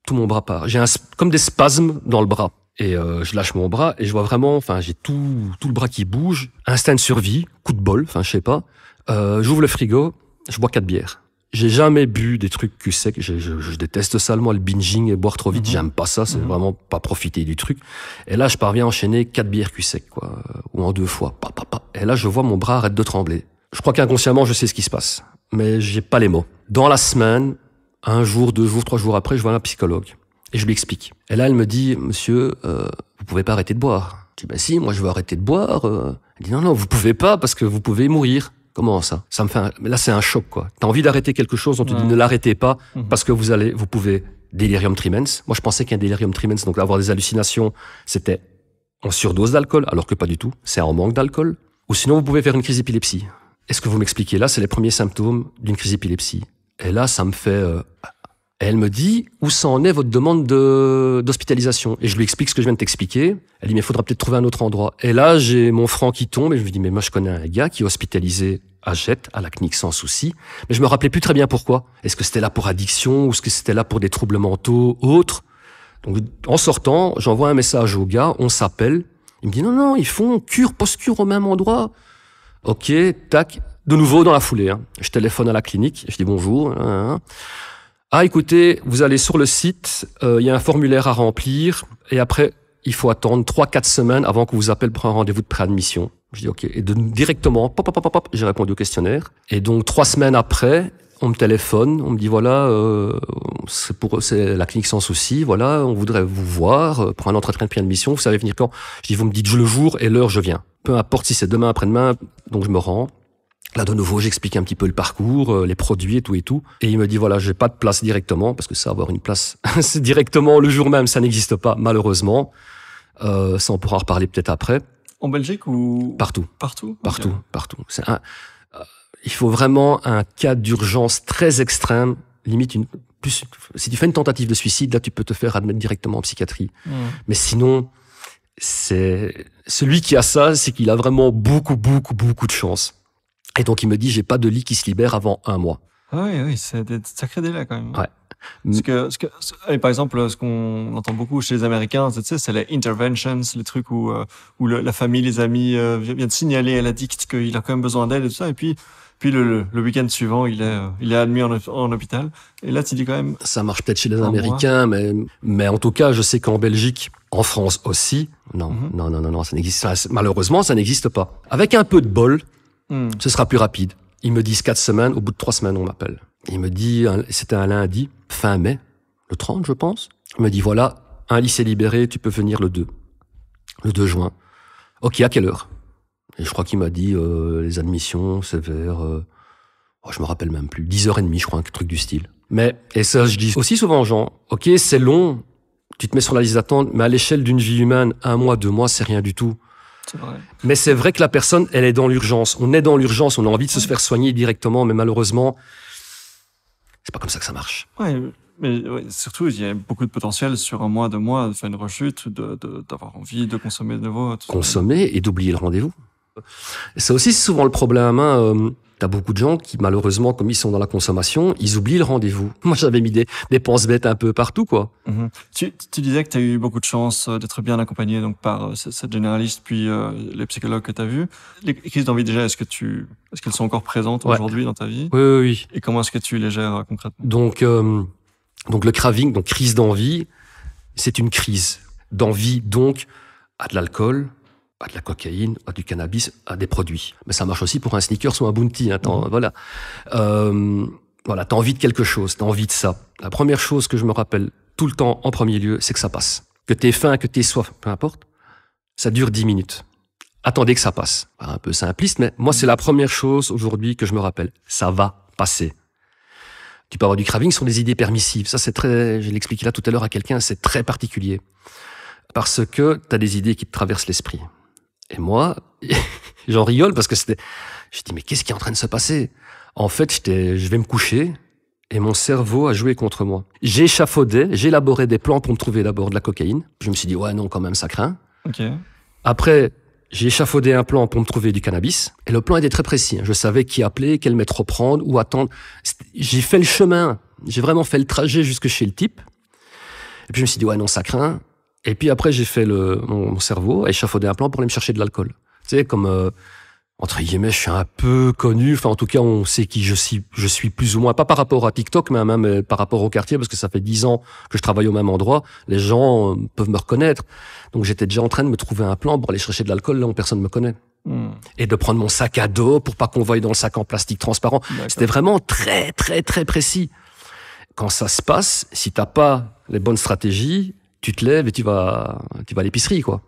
tout mon bras part. J'ai comme des spasmes dans le bras. Et euh, je lâche mon bras et je vois vraiment, enfin, j'ai tout, tout le bras qui bouge. Instinct de survie, coup de bol, enfin, je sais pas. Euh, j'ouvre le frigo, je bois quatre bières j'ai jamais bu des trucs cul sec. Je, je, déteste ça, moi, le binging et boire trop vite. Mhm. J'aime pas ça. C'est mhm. vraiment pas profiter du truc. Et là, je parviens à enchaîner quatre bières cul sec, quoi, euh, ou en deux fois. Pa, pa, pa. Et là, je vois mon bras arrête de trembler. Je crois qu'inconsciemment, je sais ce qui se passe, mais j'ai pas les mots. Dans la semaine, un jour, deux jours, trois jours après, je vois un psychologue et je lui explique. Et là, elle me dit, monsieur, euh, vous pouvez pas arrêter de boire. Je dis, ben si, moi, je veux arrêter de boire. Euh. Elle dit, non, non, vous pouvez pas parce que vous pouvez mourir. Comment ça Ça me fait un... là c'est un choc quoi. T'as envie d'arrêter quelque chose, on te dit ne l'arrêtez pas mhm. parce que vous allez, vous pouvez délirium tremens. Moi je pensais qu'un délirium tremens, donc avoir des hallucinations, c'était en surdose d'alcool, alors que pas du tout. C'est en manque d'alcool. Ou sinon vous pouvez faire une crise d'épilepsie. Est-ce que vous m'expliquez Là c'est les premiers symptômes d'une crise d'épilepsie. Et là ça me fait euh, elle me dit où ça en est votre demande d'hospitalisation. et je lui explique ce que je viens de t'expliquer. Elle dit mais il faudra peut-être trouver un autre endroit. Et là j'ai mon franc qui tombe et je me dis mais moi je connais un gars qui est hospitalisé à Jette, à la clinique sans souci, mais je me rappelais plus très bien pourquoi. Est-ce que c'était là pour addiction ou est-ce que c'était là pour des troubles mentaux autres Donc en sortant, j'envoie un message au gars, on s'appelle. Il me dit non non, ils font cure post-cure au même endroit. Ok, tac, de nouveau dans la foulée. Hein. Je téléphone à la clinique, je dis bonjour. Hein, hein, ah, écoutez, vous allez sur le site, euh, il y a un formulaire à remplir, et après, il faut attendre 3-4 semaines avant que vous appelle pour un rendez-vous de préadmission. Je dis OK. Et de, directement, pop, pop, pop, pop, j'ai répondu au questionnaire. Et donc, trois semaines après, on me téléphone, on me dit voilà, euh, c'est pour c'est la clinique sans souci, voilà, on voudrait vous voir euh, pour un entretien de préadmission. Vous savez venir quand Je dis vous me dites le jour et l'heure, je viens. Peu importe si c'est demain après-demain, donc je me rends. Là, de nouveau, j'explique un petit peu le parcours, euh, les produits et tout et tout. Et il me dit, voilà, j'ai pas de place directement, parce que ça, avoir une place directement le jour même, ça n'existe pas, malheureusement. Euh, ça, on pourra en reparler peut-être après. En Belgique ou Partout. Partout Partout, partout. Euh, il faut vraiment un cas d'urgence très extrême, limite une... si tu fais une tentative de suicide, là, tu peux te faire admettre directement en psychiatrie. Hmm. Mais sinon, c'est celui qui a ça, c'est qu'il a vraiment beaucoup, beaucoup, beaucoup de chance. Et donc, il me dit, j'ai pas de lit qui se libère avant un mois. Ah oui, oui, c'est des sacrés délais quand même. Ouais. par exemple, ce qu'on entend beaucoup chez les Américains, c'est les interventions, les trucs où, euh, où la famille, les amis euh, viennent signaler à l'addict qu'il a quand même besoin d'aide et tout ça. Et puis, puis le, week-end suivant, il est, euh, il est admis en, hôpital. Et là, tu dis quand même. Ça marche peut-être chez les Américains, mais, mais en tout cas, je sais qu'en Belgique, en France aussi, non, mhm. non, non, non, non, ça n'existe pas. Malheureusement, ça n'existe pas. Avec un peu de bol, Hmm. Ce sera plus rapide. Ils me disent quatre semaines. Au bout de trois semaines, on m'appelle. Il me dit, c'était un lundi, fin mai, le 30, je pense. Il me dit, voilà, un lycée libéré, tu peux venir le 2. Le 2 juin. Ok, à quelle heure Et je crois qu'il m'a dit, euh, les admissions, c'est vers, euh, oh, je me rappelle même plus, 10h30, je crois, un truc du style. Mais, et ça, je dis aussi souvent aux gens, ok, c'est long, tu te mets sur la liste d'attente, mais à l'échelle d'une vie humaine, un mois, deux mois, c'est rien du tout. Mais c'est vrai que la personne, elle est dans l'urgence. On est dans l'urgence, on a envie de se faire soigner directement, mais malheureusement, c'est pas comme ça que ça marche. Ouais, mais surtout, il y a beaucoup de potentiel sur un mois, deux mois, de faire une rechute, d'avoir envie de consommer de nouveau. consommer et d'oublier le rendez-vous. C'est aussi souvent le problème. Hein. Euh, beaucoup de gens qui, malheureusement, comme ils sont dans la consommation, ils oublient le rendez-vous. Moi, j'avais mis des, dépenses bêtes un peu partout, quoi. Mhm. Tu, disais que tu as eu beaucoup de chance euh, d'être bien accompagné donc par euh, cette généraliste, puis euh, les psychologues que tu as vus. Les crises d'envie, déjà, est-ce que tu est-ce qu'elles sont encore présentes aujourd'hui dans ta vie oui, oui, oui, Et comment est-ce que tu les gères concrètement Donc, donc le craving, donc crise d'envie, c'est une crise d'envie, donc à de l'alcool, à de la cocaïne, à du cannabis, à des produits. Mais ça marche aussi pour un sneaker ou un bounty. Hein, mhm. Voilà. Euh, voilà, t'as envie de quelque chose, t'as envie de ça. La première chose que je me rappelle tout le temps en premier lieu, c'est que ça passe. Que t'aies faim, que t'aies soif, peu importe, ça dure 10 minutes. Attendez que ça passe. Un peu simpliste, mais moi, c'est la première chose aujourd'hui que je me rappelle. Ça va passer. Tu peux avoir du craving sont des idées permissives. Ça, c'est très, je l'expliquais là tout à l'heure à quelqu'un, c'est très particulier. Parce que t'as des idées qui te traversent l'esprit. Et moi, j'en rigole parce que c'était. Je dis mais qu'est-ce qui est en train de se passer En fait, j'étais, je vais me coucher et mon cerveau a joué contre moi. J'ai échafaudé, j'ai élaboré des plans pour me trouver d'abord de la cocaïne. Je me suis dit ouais non quand même ça craint. Après, j'ai échafaudé un plan pour me trouver du cannabis et le plan était très précis. Hein. Je savais qui appeler, quel mettre prendre ou attendre. J'ai fait le chemin, j'ai vraiment fait le trajet jusque chez le type. Et puis je me suis dit ouais non ça craint. Et puis après, j'ai fait le, mon, cerveau échafauder un plan pour aller me chercher de l'alcool. Tu sais, comme euh, entre guillemets, je suis un peu connu. Enfin, en tout cas, on sait qui je suis. Je suis plus ou moins pas par rapport à TikTok, mais hein, même par rapport au quartier, parce que ça fait dix ans que je travaille au même endroit. Les gens euh, peuvent me reconnaître. Donc, j'étais déjà en train de me trouver un plan pour aller chercher de l'alcool là où personne me connaît. Hmm. Et de prendre mon sac à dos pour pas qu'on voie dans le sac en plastique transparent. C'était vraiment très, très, très précis. Quand ça se passe, si t'as pas les bonnes stratégies, tu te lèves et tu vas, tu vas à l'épicerie, quoi.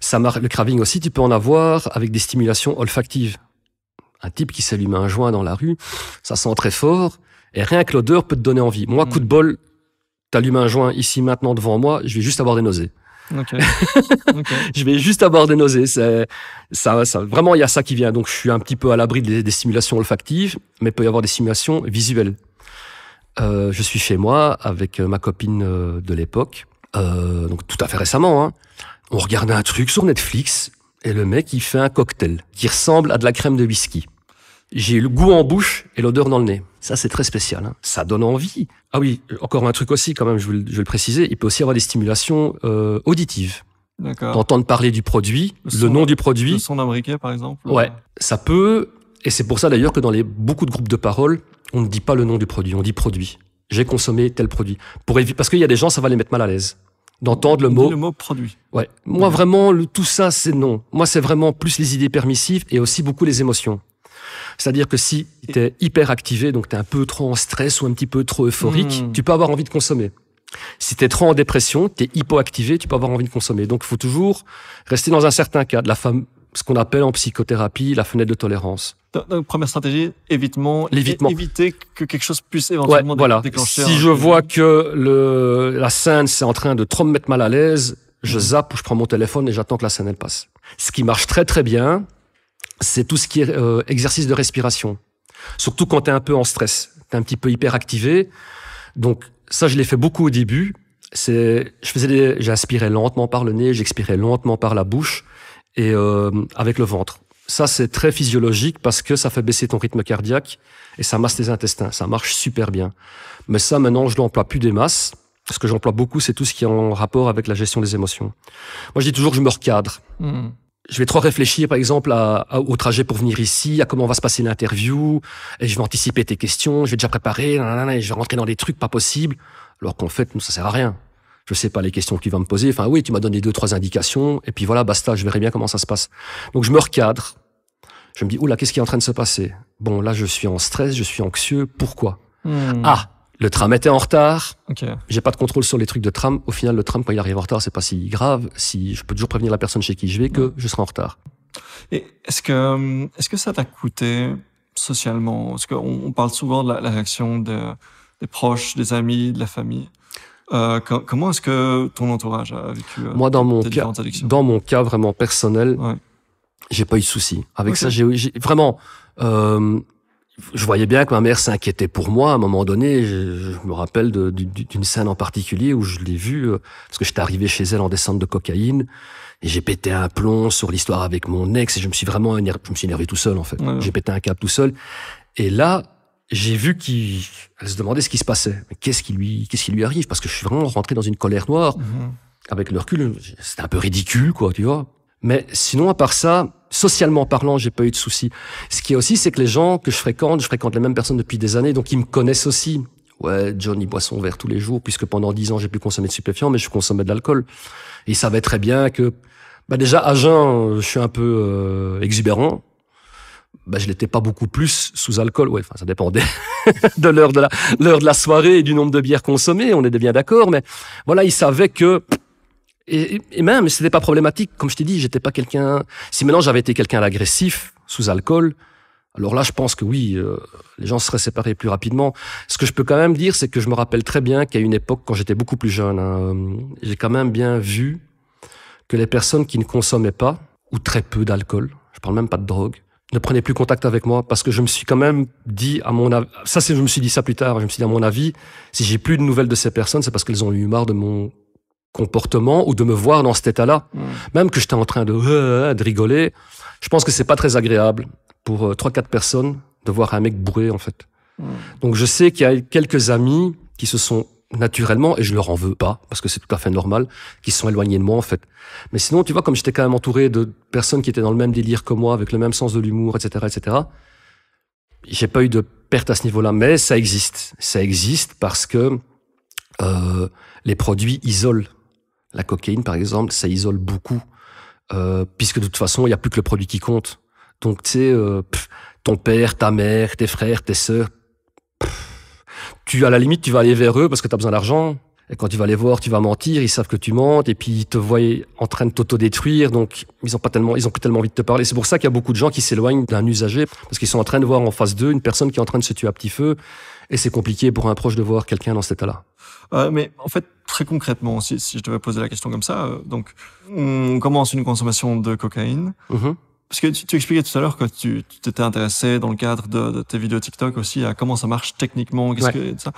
Ça marque, le craving aussi, tu peux en avoir avec des stimulations olfactives. Un type qui s'allume un joint dans la rue, ça sent très fort, et rien que l'odeur peut te donner envie. Moi, mm. coup de bol, t'allumes un joint ici, maintenant, devant moi, je vais juste avoir des nausées. je vais juste avoir des nausées. ça, ça, vraiment, il y a ça qui vient. Donc, je suis un petit peu à l'abri des, des stimulations olfactives, mais il peut y avoir des stimulations visuelles. Euh, je suis chez moi avec euh, ma copine euh, de l'époque, euh, donc tout à fait récemment. Hein. On regardait un truc sur Netflix et le mec il fait un cocktail qui ressemble à de la crème de whisky. J'ai le goût en bouche et l'odeur dans le nez. Ça, c'est très spécial. Hein. Ça donne envie. Ah oui, encore un truc aussi, quand même, je vais le préciser. Il peut aussi avoir des stimulations euh, auditives. D'accord. D'entendre parler du produit, le, nom du produit. Le son d'un par exemple. Ouais. Ça peut, et c'est pour ça d'ailleurs que dans les beaucoup de groupes de parole, on ne dit pas le nom du produit, on dit produit. J'ai consommé tel produit. Pour parce qu'il y a des gens, ça va les mettre mal à l'aise d'entendre le mot. Le mot produit. Ouais. Moi, vraiment, le, tout ça, c'est non. Moi, c'est vraiment plus les idées permissives et aussi beaucoup les émotions. C'est-à-dire que si tu es hyper activé, donc tu es un peu trop en stress ou un petit peu trop euphorique, hmm. tu peux avoir envie de consommer. Si tu es trop en dépression, tu es hypoactivé, tu peux avoir envie de consommer. Donc, il faut toujours rester dans un certain cadre. La, femme ce qu'on appelle en psychothérapie la fenêtre de tolérance. Donc, première stratégie, évitement, éviter que quelque chose puisse éventuellement déclencher. Si je vois que le, la scène c'est en train de trop me mettre mal à l'aise, je mhm. zappe, je prends mon téléphone et j'attends que la scène elle passe. Ce qui marche très très bien, c'est tout ce qui est euh, exercice de respiration. Surtout quand tu es un peu en stress, tu es un petit peu hyperactivé. Donc ça, je l'ai fait beaucoup au début. C'est, je faisais, j'inspirais lentement par le nez, j'expirais lentement par la bouche et euh, avec le ventre. Ça, c'est très physiologique parce que ça fait baisser ton rythme cardiaque et ça masse tes intestins. Ça marche super bien. Mais ça, maintenant, je l'emploie plus des masses. Ce que j'emploie beaucoup, c'est tout ce qui est en rapport avec la gestion des émotions. Moi, je dis toujours que je me recadre. Hmm. je vais trop réfléchir, par exemple, au trajet pour venir ici, à comment va se passer l'interview, et je vais anticiper tes questions, je vais déjà préparer, et je vais rentrer dans des trucs pas possibles, alors qu'en fait, nous, ça sert à rien je sais pas les questions qu'il va me poser. Enfin, oui, tu m'as donné deux, trois indications, et puis voilà, basta, je verrai bien comment ça se passe. Donc, je me recadre. Je me dis, oula, qu'est-ce qui est en train de se passer Bon, là, je suis en stress, je suis anxieux. Pourquoi hmm. Ah, le tram était en retard. J'ai pas de contrôle sur les trucs de tram. Au final, le tram, quand il arrive en retard, c'est pas si grave. Si je peux toujours prévenir la personne chez qui je vais que je serai en retard. Et est-ce que, hmm, est-ce que ça t'a coûté socialement Parce qu'on parle souvent de la, réaction des proches, des amis, de la famille. Euh, comment est-ce que ton entourage a vécu euh, Moi, dans mon cas, dans mon cas vraiment personnel, j'ai pas eu de souci. Avec ça, j'ai vraiment. Euh, je voyais bien que ma mère s'inquiétait pour moi à un moment donné. Je, me rappelle d'une scène en particulier où je l'ai vue parce que j'étais arrivé chez elle en descente de cocaïne et j'ai pété un plomb sur l'histoire avec mon ex et je me suis vraiment énervé, je me suis énervé tout seul en fait. J'ai pété un câble tout seul et là j'ai vu qu'elle se demandait ce qui se passait. Qu'est-ce qui lui, qu'est-ce qui lui arrive Parce que je suis vraiment rentré dans une colère noire. Mhm. Avec le recul, c'était un peu ridicule, quoi, tu vois. Mais sinon, à part ça, socialement parlant, j'ai pas eu de soucis. Ce qui est aussi, c'est que les gens que je fréquente, je fréquente les mêmes personnes depuis des années, donc ils me connaissent aussi. Ouais, Johnny boit son verre tous les jours, puisque pendant dix ans, j'ai pu consommer de stupéfiants, mais je consommais de l'alcool. Ils savaient très bien que, bah déjà, à jeun, euh, je suis un peu euh, exubérant ben, je l'étais pas beaucoup plus sous alcool. Ouais, enfin, ça dépendait de l'heure de la l'heure de la soirée et du nombre de bières consommées. On est bien d'accord, mais voilà, il savait que et, même, même c'était pas problématique. Comme je t'ai dit, j'étais pas quelqu'un. Si maintenant j'avais été quelqu'un d'agressif sous alcool, alors là, je pense que oui, euh, les gens seraient séparés plus rapidement. Ce que je peux quand même dire, c'est que je me rappelle très bien qu'à une époque, quand j'étais beaucoup plus jeune, hein, euh, j'ai quand même bien vu que les personnes qui ne consommaient pas ou très peu d'alcool, je parle même pas de drogue, ne prenez plus contact avec moi parce que je me suis quand même dit à mon avis, ça c'est je me suis dit ça plus tard, je me suis dit à mon avis, si j'ai plus de nouvelles de ces personnes, c'est parce qu'elles ont eu marre de mon comportement ou de me voir dans cet état-là, hmm. même que j'étais en train euh, euh, de, rigoler. Je pense que c'est pas très agréable pour euh, trois quatre personnes de voir un mec bourré en fait. Hmm. Donc je sais qu'il y a quelques amis qui se sont naturellement, et je leur en veux pas, parce que c'est tout à fait normal, qu'ils sont éloignés de moi, en fait. Mais sinon, tu vois, comme j'étais quand même entouré de personnes qui étaient dans le même délire que moi, avec le même sens de l'humour, etc., etc., j'ai pas eu de perte à ce niveau-là, mais ça existe. Ça existe parce que euh, les produits isolent. La cocaïne, par exemple, ça isole beaucoup, euh, puisque de toute façon, il n'y a plus que le produit qui compte. Donc, tu sais, euh, ton père, ta mère, tes frères, tes sœurs, tu à la limite tu vas aller vers eux parce que tu as besoin d'argent. Et quand tu vas les voir, tu vas mentir, ils savent que tu mentes, et puis ils te voient en train de t'auto-détruire donc ils ont pas tellement, ils ont plus tellement envie de te parler. C'est pour ça qu'il y a beaucoup de gens qui s'éloignent d'un usager, parce qu'ils sont en train de voir en face d'eux une personne qui est en train de se tuer à petit feu, et c'est compliqué pour un proche de voir quelqu'un dans cet état-là. Euh, mais en fait, très concrètement, si, si, je devais poser la question comme ça, euh, donc on commence une consommation de cocaïne, mm-hmm parce que tu, expliquais tout à l'heure que tu t'étais intéressé dans le cadre de, tes vidéos TikTok aussi à comment ça marche techniquement, qu'est-ce que ça.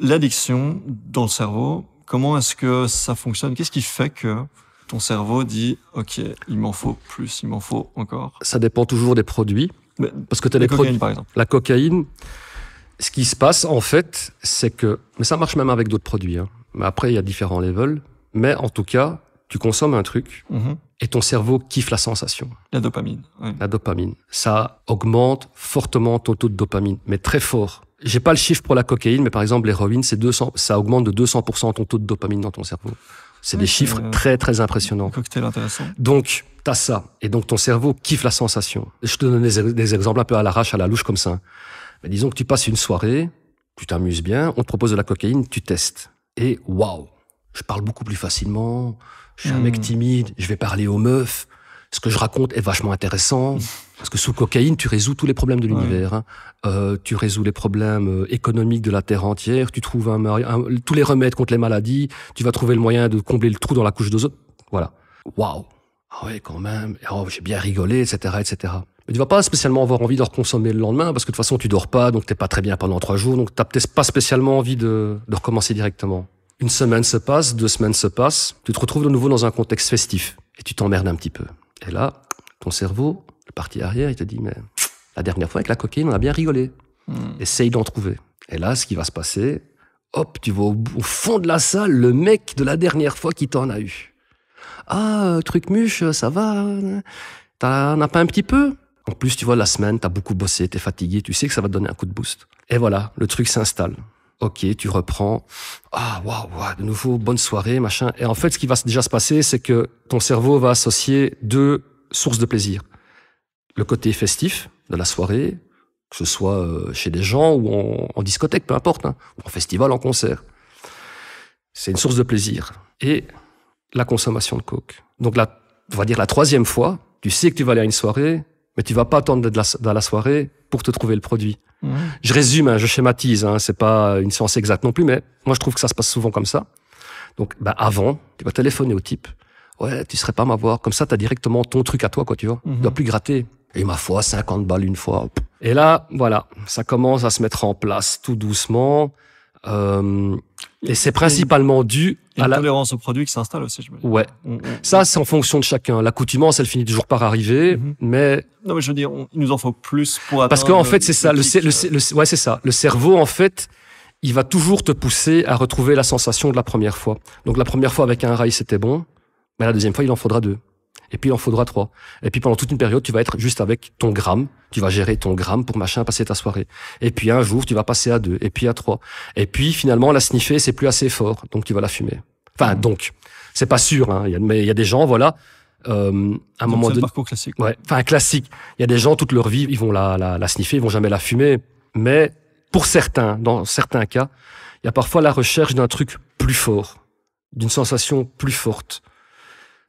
L'addiction dans le cerveau, comment est-ce que ça fonctionne Qu'est-ce qui fait que ton cerveau dit OK, il m'en faut plus, il m'en faut encore Ça dépend toujours des produits. parce que tu as les, La cocaïne, par exemple. La cocaïne, ce qui se passe en fait, c'est que mais ça marche même avec d'autres produits. Hein. Mais après, il y a différents levels. Mais en tout cas, tu consommes un truc. Mhm et ton cerveau kiffe la sensation. La dopamine. La dopamine. Ça augmente fortement ton taux de dopamine, mais très fort. J'ai pas le chiffre pour la cocaïne, mais par exemple l'héroïne, c'est 200, ça augmente de 200% ton taux de dopamine dans ton cerveau. C'est des chiffres euh, très très impressionnants. Cocktail intéressant. Donc t'as ça, et donc ton cerveau kiffe la sensation. Je te donne des, exemples un peu à l'arrache, à la louche comme ça. Mais disons que tu passes une soirée, tu t'amuses bien, on te propose de la cocaïne, tu testes, et waouh, je parle beaucoup plus facilement, je suis un mec hmm. timide, je vais parler aux meufs. Ce que je raconte est vachement intéressant. Parce que sous cocaïne, tu résous tous les problèmes de l'univers. Hein. Euh, tu résous les problèmes euh, économiques de la terre entière. Tu trouves un, tous les remèdes contre les maladies. Tu vas trouver le moyen de combler le trou dans la couche d'ozone. Voilà. Waouh. Ah ouais, quand même. Oh, j'ai bien rigolé, etc., etc. Mais tu vas pas spécialement avoir envie de reconsommer le lendemain parce que de toute façon tu dors pas, donc t'es pas très bien pendant trois jours, donc t'as peut-être pas spécialement envie de recommencer directement. Une semaine se passe, deux semaines se passent, tu te retrouves de nouveau dans un contexte festif et tu t'emmerdes un petit peu. Et là, ton cerveau, le parti arrière, il te dit mais la dernière fois avec la cocaïne, on a bien rigolé. Hmm. Essaye d'en trouver. Et là, ce qui va se passer, hop, tu vois au fond de la salle le mec de la dernière fois qui t'en a eu. Ah, euh, truc muche, euh, ça va euh, T'en as pas un petit peu En plus, tu vois, la semaine, t'as beaucoup bossé, t'es fatigué, tu sais que ça va te donner un coup de boost. Et voilà, le truc s'installe ok, tu reprends, ah waouh, wow, de nouveau bonne soirée, machin. Et en fait, ce qui va déjà se passer, c'est que ton cerveau va associer deux sources de plaisir le côté festif de la soirée, que ce soit euh, chez des gens ou en, discothèque, peu importe, hein, ou en festival, en concert. C'est une source de plaisir. Et la consommation de coke. Donc là, on va dire la troisième fois, tu sais que tu vas aller à une soirée, mais tu vas pas attendre dans la soirée pour te trouver le produit. Je résume, hein, je schématise, hein, c'est pas une science exacte non plus, mais moi je trouve que ça se passe souvent comme ça. Donc, bah, avant, tu vas téléphoner au type. Ouais, tu serais pas m'avoir. Comme ça, t'as directement ton truc à toi, quoi, tu vois. Tu dois mhm. plus gratter. Et ma foi, 50 balles une fois. Et là, voilà, ça commence à se mettre en place tout doucement. Euh, et c'est principalement dû à la tolérance au produit qui s'installe aussi. Je Ouais. Mm, mm, mm. ça, c'est en fonction de chacun. L'accoutumance, elle finit toujours par arriver, mhm. mais non, mais je veux dire, il nous en faut plus pour parce qu'en fait, c'est ça. le, euh. ouais, c'est ça. Le cerveau, en fait, il va toujours te pousser à retrouver la sensation de la première fois. Donc la première fois avec un rail, c'était bon, mais la deuxième fois, il en faudra deux et puis il en faudra trois. Et puis pendant toute une période, tu vas être juste avec ton gramme, tu vas gérer ton gramme pour machin passer ta soirée. Et puis un jour, tu vas passer à deux, et puis à trois. Et puis finalement, la sniffer, c'est plus assez fort, donc tu vas la fumer. Enfin, mmh. donc, c'est pas sûr, hein. mais il y a des gens, voilà, euh, à un moment donné. parcours classique. Ouais, enfin, classique. Il y a des gens, toute leur vie, ils vont la, la, la sniffer, ils vont jamais la fumer. Mais pour certains, dans certains cas, il y a parfois la recherche d'un truc plus fort, d'une sensation plus forte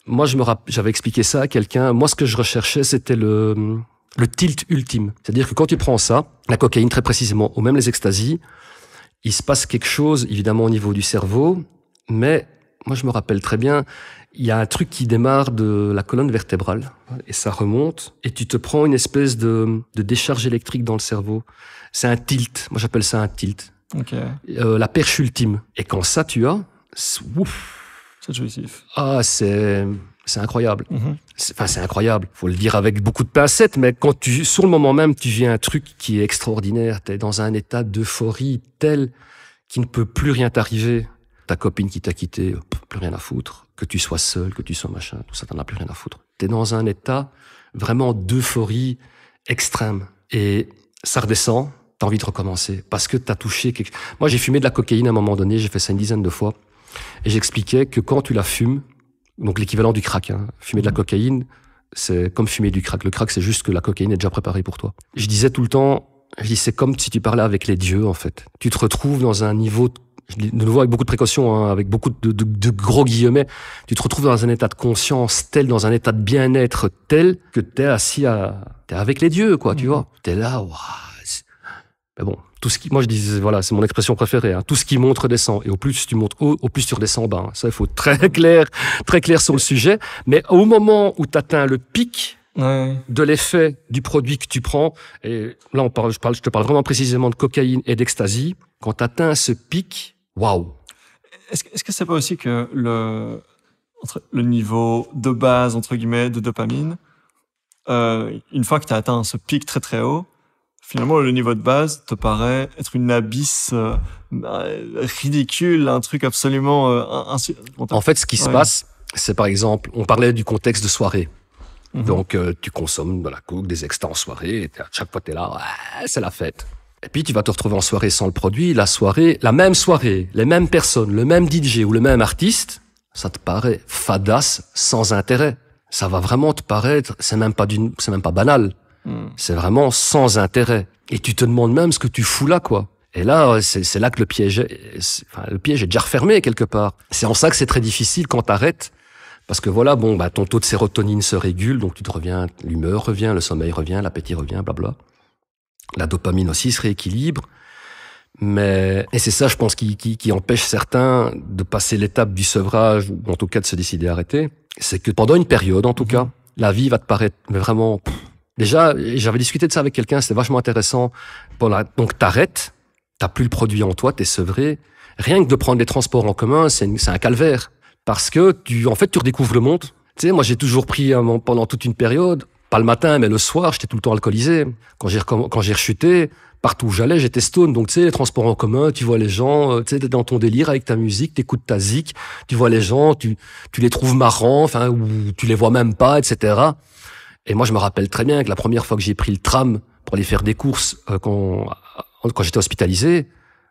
moi, je me j'avais expliqué ça à quelqu'un. Moi, ce que je recherchais, c'était le, le tilt ultime. C'est-à-dire que quand tu prends ça, la cocaïne très précisément, ou même les extasies, il se passe quelque chose, évidemment, au niveau du cerveau, mais moi, je me rappelle très bien, il y a un truc qui démarre de la colonne vertébrale, et ça remonte, et tu te prends une espèce de, de décharge électrique dans le cerveau. C'est un tilt. Moi, j'appelle ça un tilt. Okay. Euh, la perche ultime. Et quand ça, tu as, ouf, ah, c'est c'est incroyable. Mhm. Enfin, c'est incroyable. Faut le dire avec beaucoup de pincettes, mais quand tu, sur le moment même, tu vis un truc qui est extraordinaire. T'es dans un état d'euphorie tel qu'il ne peut plus rien t'arriver. Ta copine qui t'a quitté, plus rien à foutre. Que tu sois seul, que tu sois machin, tout ça, t'en as plus rien à foutre. T'es dans un état vraiment d'euphorie extrême. Et ça redescend, t'as envie de recommencer. Parce que t'as touché quelque Moi, j'ai fumé de la cocaïne à un moment donné, j'ai fait ça une dizaine de fois. Et j'expliquais que quand tu la fumes, donc l'équivalent du crack, hein, fumer de la mmh. cocaïne, c'est comme fumer du crack. Le crack, c'est juste que la cocaïne est déjà préparée pour toi. Je disais tout le temps, je c'est comme si tu parlais avec les dieux, en fait. Tu te retrouves dans un niveau, de nouveau avec beaucoup de précautions, hein, avec beaucoup de, gros guillemets, tu te retrouves dans un état de conscience tel, dans un état de bien-être tel que es assis à, es avec les dieux, quoi, tu mmh. vois. T'es là, waouh. Mais bon, moi je dis, voilà, c'est mon expression préférée, hein. tout ce qui montre descend. Et au plus tu montes haut, au plus tu redescends bas. Hein. Ça, il faut être très clair, très clair sur le sujet. Mais au moment où tu atteins le pic, de l'effet du produit que tu prends. Et là, on parle, je, parle, je te parle vraiment précisément de cocaïne et d'ecstasy. Quand tu atteins ce pic, waouh Est-ce -ce que c'est pas aussi que le, le niveau de base, entre guillemets, de dopamine, euh, une fois que tu as atteint ce pic très très haut, finalement, le niveau de base te paraît être une abysse euh, ridicule, un truc absolument... Euh, en fait, ce qui se passe, c'est par exemple, on parlait du contexte de soirée. Mhm. Donc, euh, tu consommes de la coke, des extas en soirée, et à chaque fois, tu es là, c'est la fête. Et puis, tu vas te retrouver en soirée sans le produit. La soirée, la même soirée, les mêmes personnes, le même DJ ou le même artiste, ça te paraît fadasse, sans intérêt. Ça va vraiment te paraître, c'est même pas d'une, c'est même pas banal. Hmm. C'est vraiment sans intérêt. Et tu te demandes même ce que tu fous là, quoi. Et là, euh, c'est là que le piège, est, enfin, le piège est déjà refermé quelque part. C'est en ça que c'est très difficile quand t'arrêtes, parce que voilà, bon, bah, ton taux de sérotonine se régule, donc tu te reviens, l'humeur revient, le sommeil revient, l'appétit revient, blabla. La dopamine aussi se rééquilibre. Mais, et c'est ça, je pense, qui, qui, empêche certains de passer l'étape du sevrage, ou en tout cas de se décider à arrêter. C'est que pendant une période, en tout mhm. cas, la vie va te paraître vraiment Déjà, j'avais discuté de ça avec quelqu'un, c'était vachement intéressant. Pour Donc, t'arrêtes, t'as plus le produit en toi, t'es sevré. Rien que de prendre les transports en commun, c'est un calvaire. Parce que tu, en fait, tu redécouvres le monde. Tu moi, j'ai toujours pris pendant toute une période, pas le matin, mais le soir, j'étais tout le temps alcoolisé. Quand j'ai quand j'ai rechuté, partout où j'allais, j'étais stone. Donc, tu sais, les transports en commun, tu vois les gens, euh, tu sais, t'es dans ton délire avec ta musique, t'écoutes ta zik, tu vois les gens, tu, tu les trouves marrants, enfin, ou tu les vois même pas, etc. Et moi, je me rappelle très bien que la première fois que j'ai pris le tram pour aller faire des courses euh, euh, quand, j'étais hospitalisé,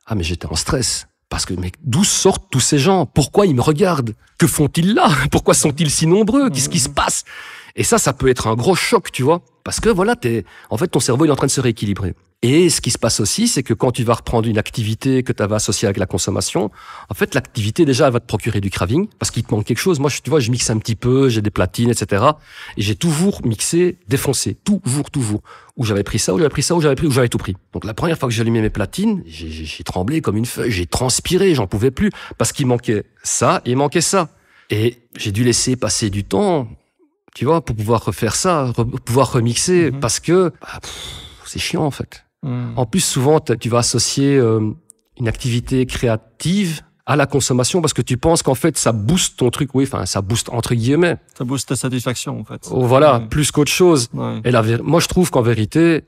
ah mais j'étais en stress. Parce que, mais d'où sortent tous ces gens Pourquoi ils me regardent Que font-ils là Pourquoi sont-ils si nombreux Qu'est-ce qui se mmh. passe Et ça, ça peut être un gros choc, tu vois. Parce que voilà, t'es, en fait, ton cerveau, est en train de se rééquilibrer. Et ce qui se passe aussi, c'est que quand tu vas reprendre une activité que tu avais associée avec la consommation, en fait, l'activité, déjà, elle va te procurer du craving parce qu'il te manque quelque chose. Moi, tu vois, je mixe un petit peu, j'ai des platines, etc. Et j'ai toujours mixé, défoncé. Toujours, toujours. Où j'avais pris ça, où j'avais pris ça, ou j'avais pris, où j'avais tout pris. Donc, la première fois que j'ai allumé mes platines, j'ai tremblé comme une feuille, j'ai transpiré, j'en pouvais plus parce qu'il manquait ça et il manquait ça. Et j'ai dû laisser passer du temps, tu vois, pour pouvoir refaire ça, pour pouvoir remixer, mhm. parce que bah, c'est chiant en fait. Hmm. En plus, souvent, tu vas associer euh, une activité créative à la consommation parce que tu penses qu'en fait ça booste ton truc oui enfin ça booste entre guillemets ça booste ta satisfaction en fait oh, voilà plus qu'autre chose et la moi je trouve qu'en vérité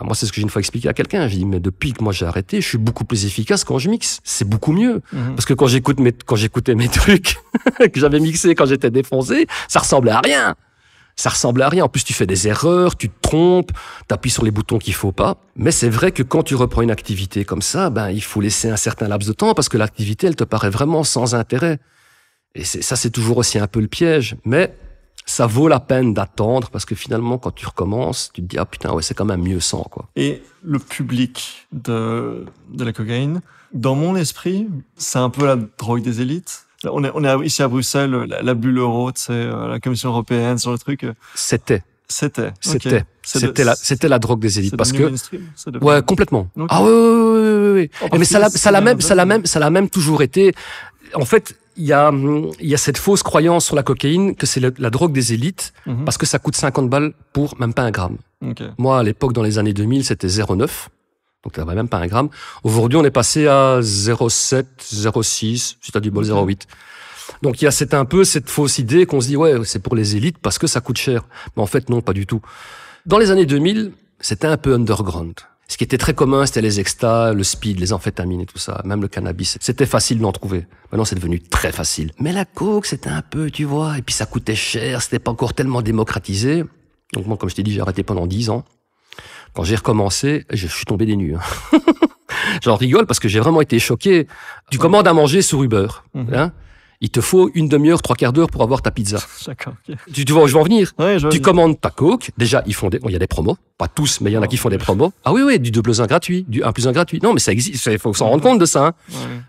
moi c'est ce que j'ai une fois expliqué à quelqu'un j'ai dit mais depuis que moi j'ai arrêté je suis beaucoup plus efficace quand je mixe c'est beaucoup mieux mhm. parce que quand j'écoute mes quand j'écoutais mes trucs que j'avais mixé quand j'étais défoncé ça ressemblait à rien ça ressemble à rien. En plus, tu fais des erreurs, tu te trompes, t'appuies sur les boutons qu'il faut pas. Mais c'est vrai que quand tu reprends une activité comme ça, ben, il faut laisser un certain laps de temps parce que l'activité, elle te paraît vraiment sans intérêt. Et ça, c'est toujours aussi un peu le piège. Mais ça vaut la peine d'attendre parce que finalement, quand tu recommences, tu te dis, ah putain, ouais, c'est quand même mieux sans, quoi. Et le public de, de la cocaïne, dans mon esprit, c'est un peu la drogue des élites on est, on est ici à Bruxelles, la, bulle euro, tu euh, la Commission européenne, sur le truc. Euh. C'était. C'était. C'était. C'était la, c'était la drogue des élites parce que ouais complètement. Ah oui ouais, ouais, mais ça l'a, ça l'a même, ça l'a même, ça l'a même toujours été. En fait, il y a, il y a cette fausse croyance sur la cocaïne que c'est la, drogue des élites mhm. parce que ça coûte 50 balles pour même pas un gramme. Moi, à l'époque, dans les années 2000, c'était 0,9. Donc ça même pas un gramme. Aujourd'hui, on est passé à 0,7, 0,6, si t'as du bol 0,8. Donc il y a cette, un peu cette fausse idée qu'on se dit ouais c'est pour les élites parce que ça coûte cher. Mais en fait non pas du tout. Dans les années 2000 c'était un peu underground. Ce qui était très commun c'était les extas, le speed, les amphétamines et tout ça, même le cannabis. C'était facile d'en trouver. Maintenant c'est devenu très facile. Mais la coke c'était un peu tu vois et puis ça coûtait cher, c'était pas encore tellement démocratisé. Donc moi comme je t'ai dit j'ai arrêté pendant dix ans. Quand j'ai recommencé, je suis tombé des nues. Hein. J'en rigole parce que j'ai vraiment été choqué. Tu commandes à manger sur Uber. Mhm. hein il te faut une demi-heure, trois quarts d'heure pour avoir ta pizza. D'accord. Tu, tu, vois où je veux en venir je Tu commandes ta Coke. Déjà, ils font des, il y a des promos. Pas tous, mais il y en a qui font des ah, promos. Ah oui, oui, du 2 plus gratuit, du 1 plus un gratuit. Non, mais ça existe. Il faut s'en rendre mhm. compte de ça. Hein.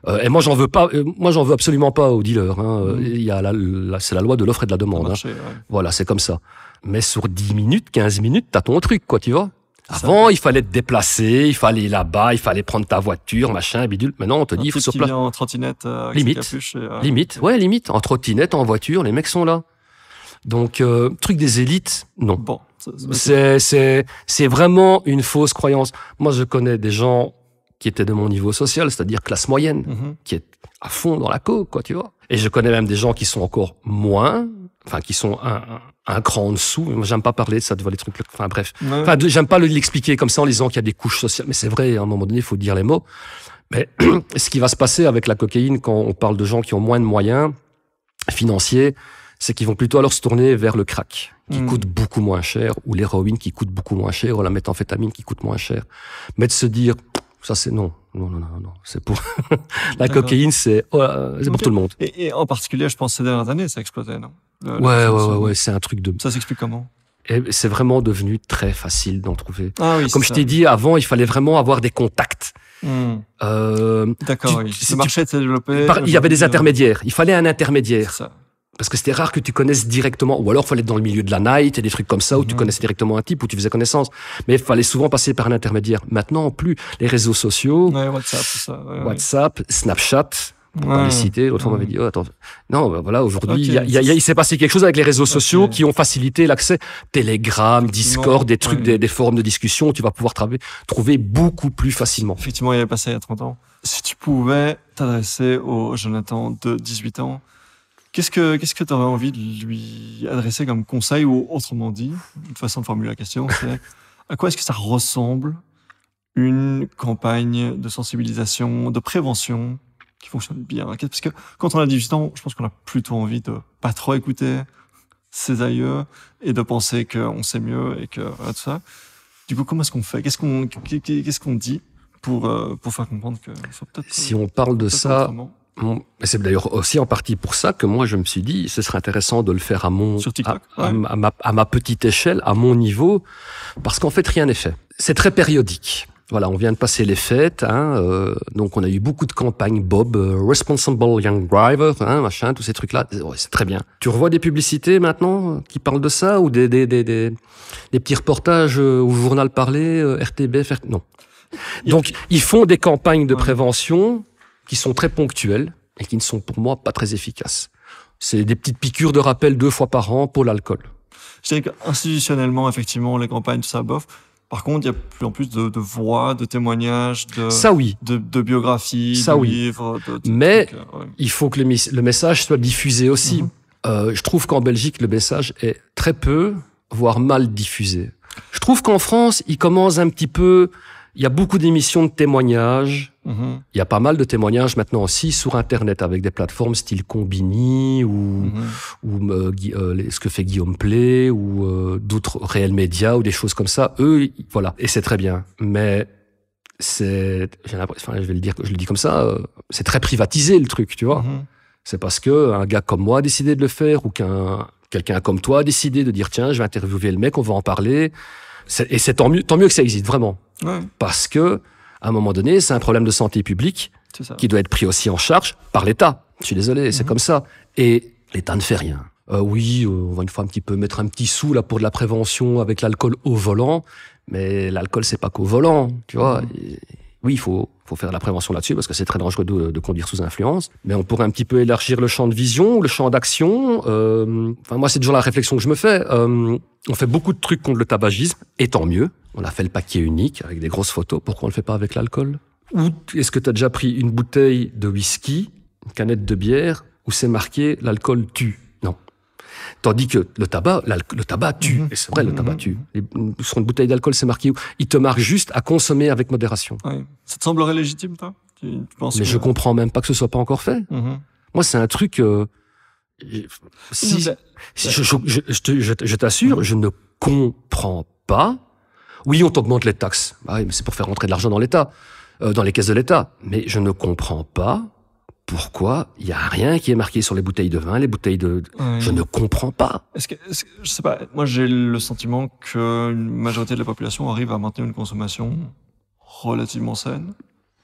Euh, et moi, j'en veux pas. Euh, moi, j'en veux absolument pas aux dealers. Hein. Mhm. Euh, il y a la, c'est la loi de l'offre et de la demande. hein. Voilà, c'est comme ça. Mais sur 10 minutes, 15 minutes, t'as ton truc, quoi, tu vois avant, il fallait te déplacer, il fallait là-bas, il fallait prendre ta voiture, machin, bidule. Maintenant, on te dit, il faut sur placer en trottinette, euh, limite, euh, limite, ouais, limite, en trottinette, en voiture, les mecs sont là. Donc, euh, truc des élites, non. Bon, c'est c'est vraiment une fausse croyance. Moi, je connais des gens qui étaient de mon niveau social, c'est-à-dire classe moyenne, mhm. qui est à fond dans la coque. quoi, tu vois. Et je connais même des gens qui sont encore moins, enfin, qui sont un un cran en dessous. j'aime pas parler de ça, de les trucs. Enfin, bref. j'aime pas l'expliquer comme ça en disant qu'il y a des couches sociales. Mais c'est vrai, à un moment donné, il faut dire les mots. Mais ce qui va se passer avec la cocaïne quand on parle de gens qui ont moins de moyens financiers, c'est qu'ils vont plutôt alors se tourner vers le crack, qui hmm. coûte beaucoup moins cher, ou l'héroïne qui coûte beaucoup moins cher, ou la méthamphétamine qui coûte moins cher. Mais de se dire, ça c'est non. Non, non, non, non, c'est pour. la cocaïne, c'est oh c'est pour tout le monde. Et, en particulier, je pense, ces dernières années, ça a explosé, non ouais, ouais, ouais, ouais, c'est un truc de. Ça s'explique comment eh, c'est vraiment devenu très facile d'en trouver. Ah comme je t'ai dit avant, il fallait vraiment avoir des contacts. Hmm. Euh, D'accord. Oui. marché s'est développé. il y avait des euh, intermédiaires. Il fallait un intermédiaire. Parce que c'était rare que tu connaisses directement, ou alors il fallait être dans le milieu de la night et des trucs comme ça, où tu hmm. connaissais directement un type, où tu faisais connaissance. Mais il fallait souvent passer par un intermédiaire. Maintenant, plus, les réseaux sociaux, WhatsApp, ça, WhatsApp Snapchat, dit, attends, non, bah, voilà, aujourd'hui, il s'est passé quelque chose avec les réseaux sociaux qui ont facilité l'accès. Telegram, Discord, des trucs, des, forums de discussion, tu vas pouvoir trouver beaucoup plus facilement. Effectivement, il est passé il y a 30 ans. Si tu pouvais t'adresser au Jonathan de 18 ans, qu'est-ce que qu'est-ce que tu aurais envie de lui adresser comme conseil ou autrement dit, une façon de formuler la question, c'est à quoi est-ce que ça ressemble une campagne de sensibilisation, de prévention qui fonctionne bien. Parce que quand on a 18 ans, je pense qu'on a plutôt envie de pas trop écouter ses aïeux et de penser qu'on sait mieux et que tout ça. Du coup, comment est-ce qu'on fait Qu'est-ce qu'on qu'est-ce qu'on dit pour euh, pour faire comprendre que si on euh, parle de ça c'est d'ailleurs aussi en partie pour ça que moi je me suis dit ce serait intéressant de le faire à mon à, ma, à ma petite échelle, à mon niveau, parce qu'en fait rien n'est fait. C'est très périodique. Voilà, on vient de passer les fêtes, hein, euh, donc on a eu beaucoup de campagnes Bob, euh, Responsible Young Driver, hein, machin, tous ces trucs-là. c'est très bien. Tu revois des publicités maintenant euh, qui parlent de ça ou des des, des, des, petits reportages au journal parlé, RTB, RT... non. Donc ils font des campagnes de prévention qui sont très ponctuelles et qui ne sont pour moi pas très efficaces. C'est des petites piqûres de rappel deux fois par an pour l'alcool. C'est dire qu'institutionnellement, effectivement, les campagnes, ça bof. Par contre, il y a plus en plus de, voix, de témoignages, de, de, biographies, de livres. De, Mais euh, il faut que le, message soit diffusé aussi. Mhm. Euh, je trouve qu'en Belgique, le message est très peu, voire mal diffusé. Je trouve qu'en France, il commence un petit peu il y a beaucoup d'émissions de témoignages. Mhm. Il y a pas mal de témoignages maintenant aussi sur Internet avec des plateformes style Combini ou, mhm. ou euh, euh, ce que fait Guillaume Play ou euh, d'autres réels médias ou des choses comme ça. Eux, voilà. Et c'est très bien. Mais c'est, j'ai enfin, je vais le dire, je le dis comme ça, c'est très privatisé le truc, tu vois. Mhm. C'est parce que un gars comme moi a décidé de le faire ou qu'un, quelqu'un comme toi a décidé de dire tiens, je vais interviewer le mec, on va en parler. Et c'est tant mieux, tant mieux que ça existe, vraiment. Parce que, à un moment donné, c'est un problème de santé publique qui doit être pris aussi en charge par l'État. Je suis désolé, c'est mhm. comme ça. Et l'État ne fait rien. Euh, oui, euh, on va une fois un petit peu mettre un petit sou là pour de la prévention avec l'alcool au volant, mais l'alcool c'est pas qu'au volant, tu vois. Mhm. Oui, il faut, faut faire la prévention là-dessus parce que c'est très dangereux de, conduire sous influence. Mais on pourrait un petit peu élargir le champ de vision, le champ d'action. Euh, enfin, moi, c'est toujours la réflexion que je me fais. Euh, on fait beaucoup de trucs contre le tabagisme, et tant mieux. On a fait le paquet unique avec des grosses photos. Pourquoi on le fait pas avec l'alcool Ou est-ce que tu as déjà pris une bouteille de whisky, une canette de bière, où c'est marqué l'alcool tue Tandis que le tabac, le tabac tue. Mm-hmm. Et c'est vrai, le tabac mm-hmm. tue. Mm, sur une bouteille d'alcool, c'est marqué où Il te marque juste à consommer avec modération. Ça te semblerait légitime, toi tu, penses Mais je comprends même pas que ce soit pas encore fait. Mm-hmm. Moi, c'est un truc. Euh, si, je, je, t'assure, je ne comprends pas. Oui, on t'augmente les taxes. Bah mais c'est pour faire rentrer de l'argent dans l'État, euh, dans les caisses de l'État. Mais je ne comprends pas pourquoi il n'y a rien qui est marqué sur les bouteilles de vin, les bouteilles de... Je ne comprends pas. je sais pas, moi j'ai le sentiment que qu'une majorité de la population arrive à maintenir une consommation relativement saine,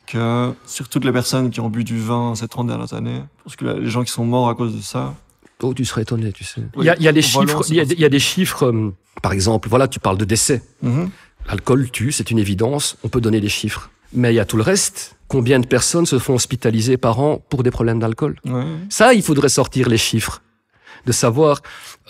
que sur toutes les personnes qui ont bu du vin ces 30 dernières années, parce que les gens qui sont morts à cause de ça... Oh, tu serais étonné, tu sais. Il y a, des chiffres, il y des chiffres, par exemple, voilà, tu parles de décès. Alcool, mm-hmm. L'alcool tue, c'est une évidence, on peut donner des chiffres. Mais il y a tout le reste. Combien de personnes se font hospitaliser par an pour des problèmes d'alcool Ça, il faudrait sortir les chiffres de savoir.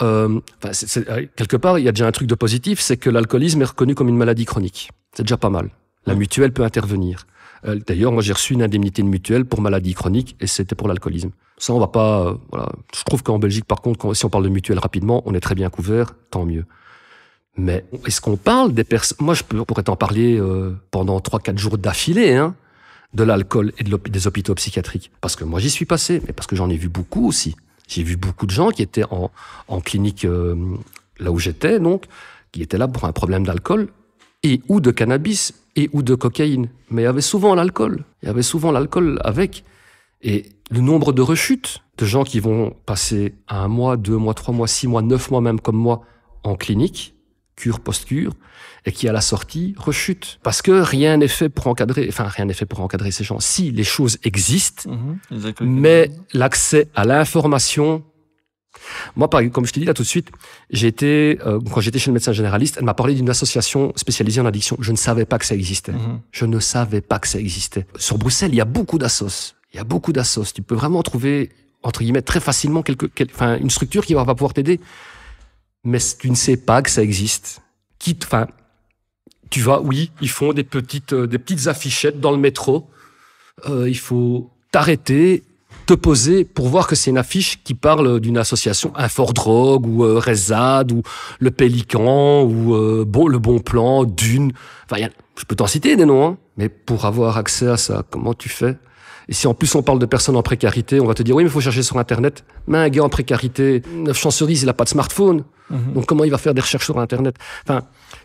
Euh, euh, quelque part, il y a déjà un truc de positif, c'est que l'alcoolisme est reconnu comme une maladie chronique. C'est déjà pas mal. La mutuelle peut intervenir. Euh, d'ailleurs, moi, j'ai reçu une indemnité de mutuelle pour maladie chronique et c'était pour l'alcoolisme. Ça, on va pas. voilà. Je trouve qu'en Belgique, par contre, si on parle de mutuelle rapidement, on est très bien couvert, tant mieux. Mais est-ce qu'on parle des personnes Moi, je pourrais t'en parler euh, pendant 3-4 jours d'affilée, hein, de l'alcool et des hôpitaux psychiatriques. Parce que moi, j'y suis passé, mais parce que j'en ai vu beaucoup aussi. J'ai vu beaucoup de gens qui étaient en, en clinique, euh, là où j'étais, donc, qui étaient là pour un problème d'alcool et ou de cannabis et ou de cocaïne. Mais il y avait souvent l'alcool. Il y avait souvent l'alcool avec. Et le nombre de rechutes de gens qui vont passer un mois, deux mois, trois mois, six mois, neuf mois même comme moi en clinique, cure post-cure, et qui à la sortie rechute. Parce que rien n'est fait pour encadrer, enfin rien n'est fait pour encadrer ces gens. Si les choses existent, mhm. mais l'accès à l'information moi, par, comme je te dis là tout de suite, j'étais euh, quand j'étais chez le médecin généraliste, elle m'a parlé d'une association spécialisée en addiction. Je ne savais pas que ça existait. Mhm. Je ne savais pas que ça existait. Sur Bruxelles, il y a beaucoup d'assos. Il y a beaucoup d'assos. Tu peux vraiment trouver entre guillemets très facilement quelque, une structure qui va pouvoir t'aider mais tu ne sais pas que ça existe. Quitte, enfin, tu vois, oui, ils font des petites, euh, des petites affichettes dans le métro. Euh, il faut t'arrêter, te poser pour voir que c'est une affiche qui parle d'une association Drogue ou euh, Rezad ou Le Pélican ou euh, bon, Le Bon Plan, Dune. Enfin, a, je peux t'en citer des noms, hein, mais pour avoir accès à ça, comment tu fais et si en plus on parle de personnes en précarité, on va te dire oui, mais il faut chercher sur Internet. Mais un gars en précarité, neuf chances il n'a pas de smartphone. Mhm. Donc comment il va faire des recherches sur Internet Enfin,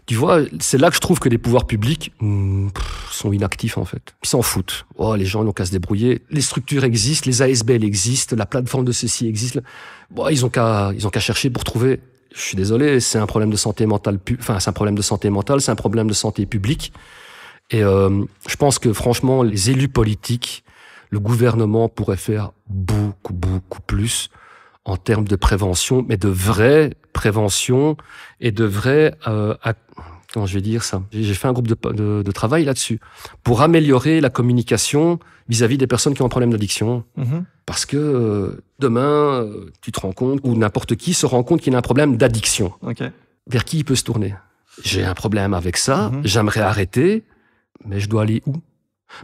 tu vois, c'est là que je trouve que les pouvoirs publics hmm, sont inactifs en fait. Ils s'en foutent. Oh, les gens n'ont qu'à se débrouiller. Les structures existent, les ASBL existent, la plateforme de ceci existe. Bon, ils ont qu'à, ils ont qu'à chercher pour trouver. Je suis désolé, c'est un problème de santé mentale. Enfin, c'est un problème de santé mentale, c'est un problème de santé publique. Et euh, je pense que franchement, les élus politiques le gouvernement pourrait faire beaucoup, beaucoup plus en termes de prévention, mais de vraie prévention et de vraie... Euh, comment je vais dire ça J'ai fait un groupe de, travail là-dessus pour améliorer la communication vis-à-vis des personnes qui ont un problème d'addiction. Mm-hmm. Parce que euh, demain, euh, tu te rends compte, ou n'importe qui se rend compte qu'il a un problème d'addiction. Vers qui il peut se tourner J'ai un problème avec ça, mm-hmm. j'aimerais arrêter, mais je dois aller où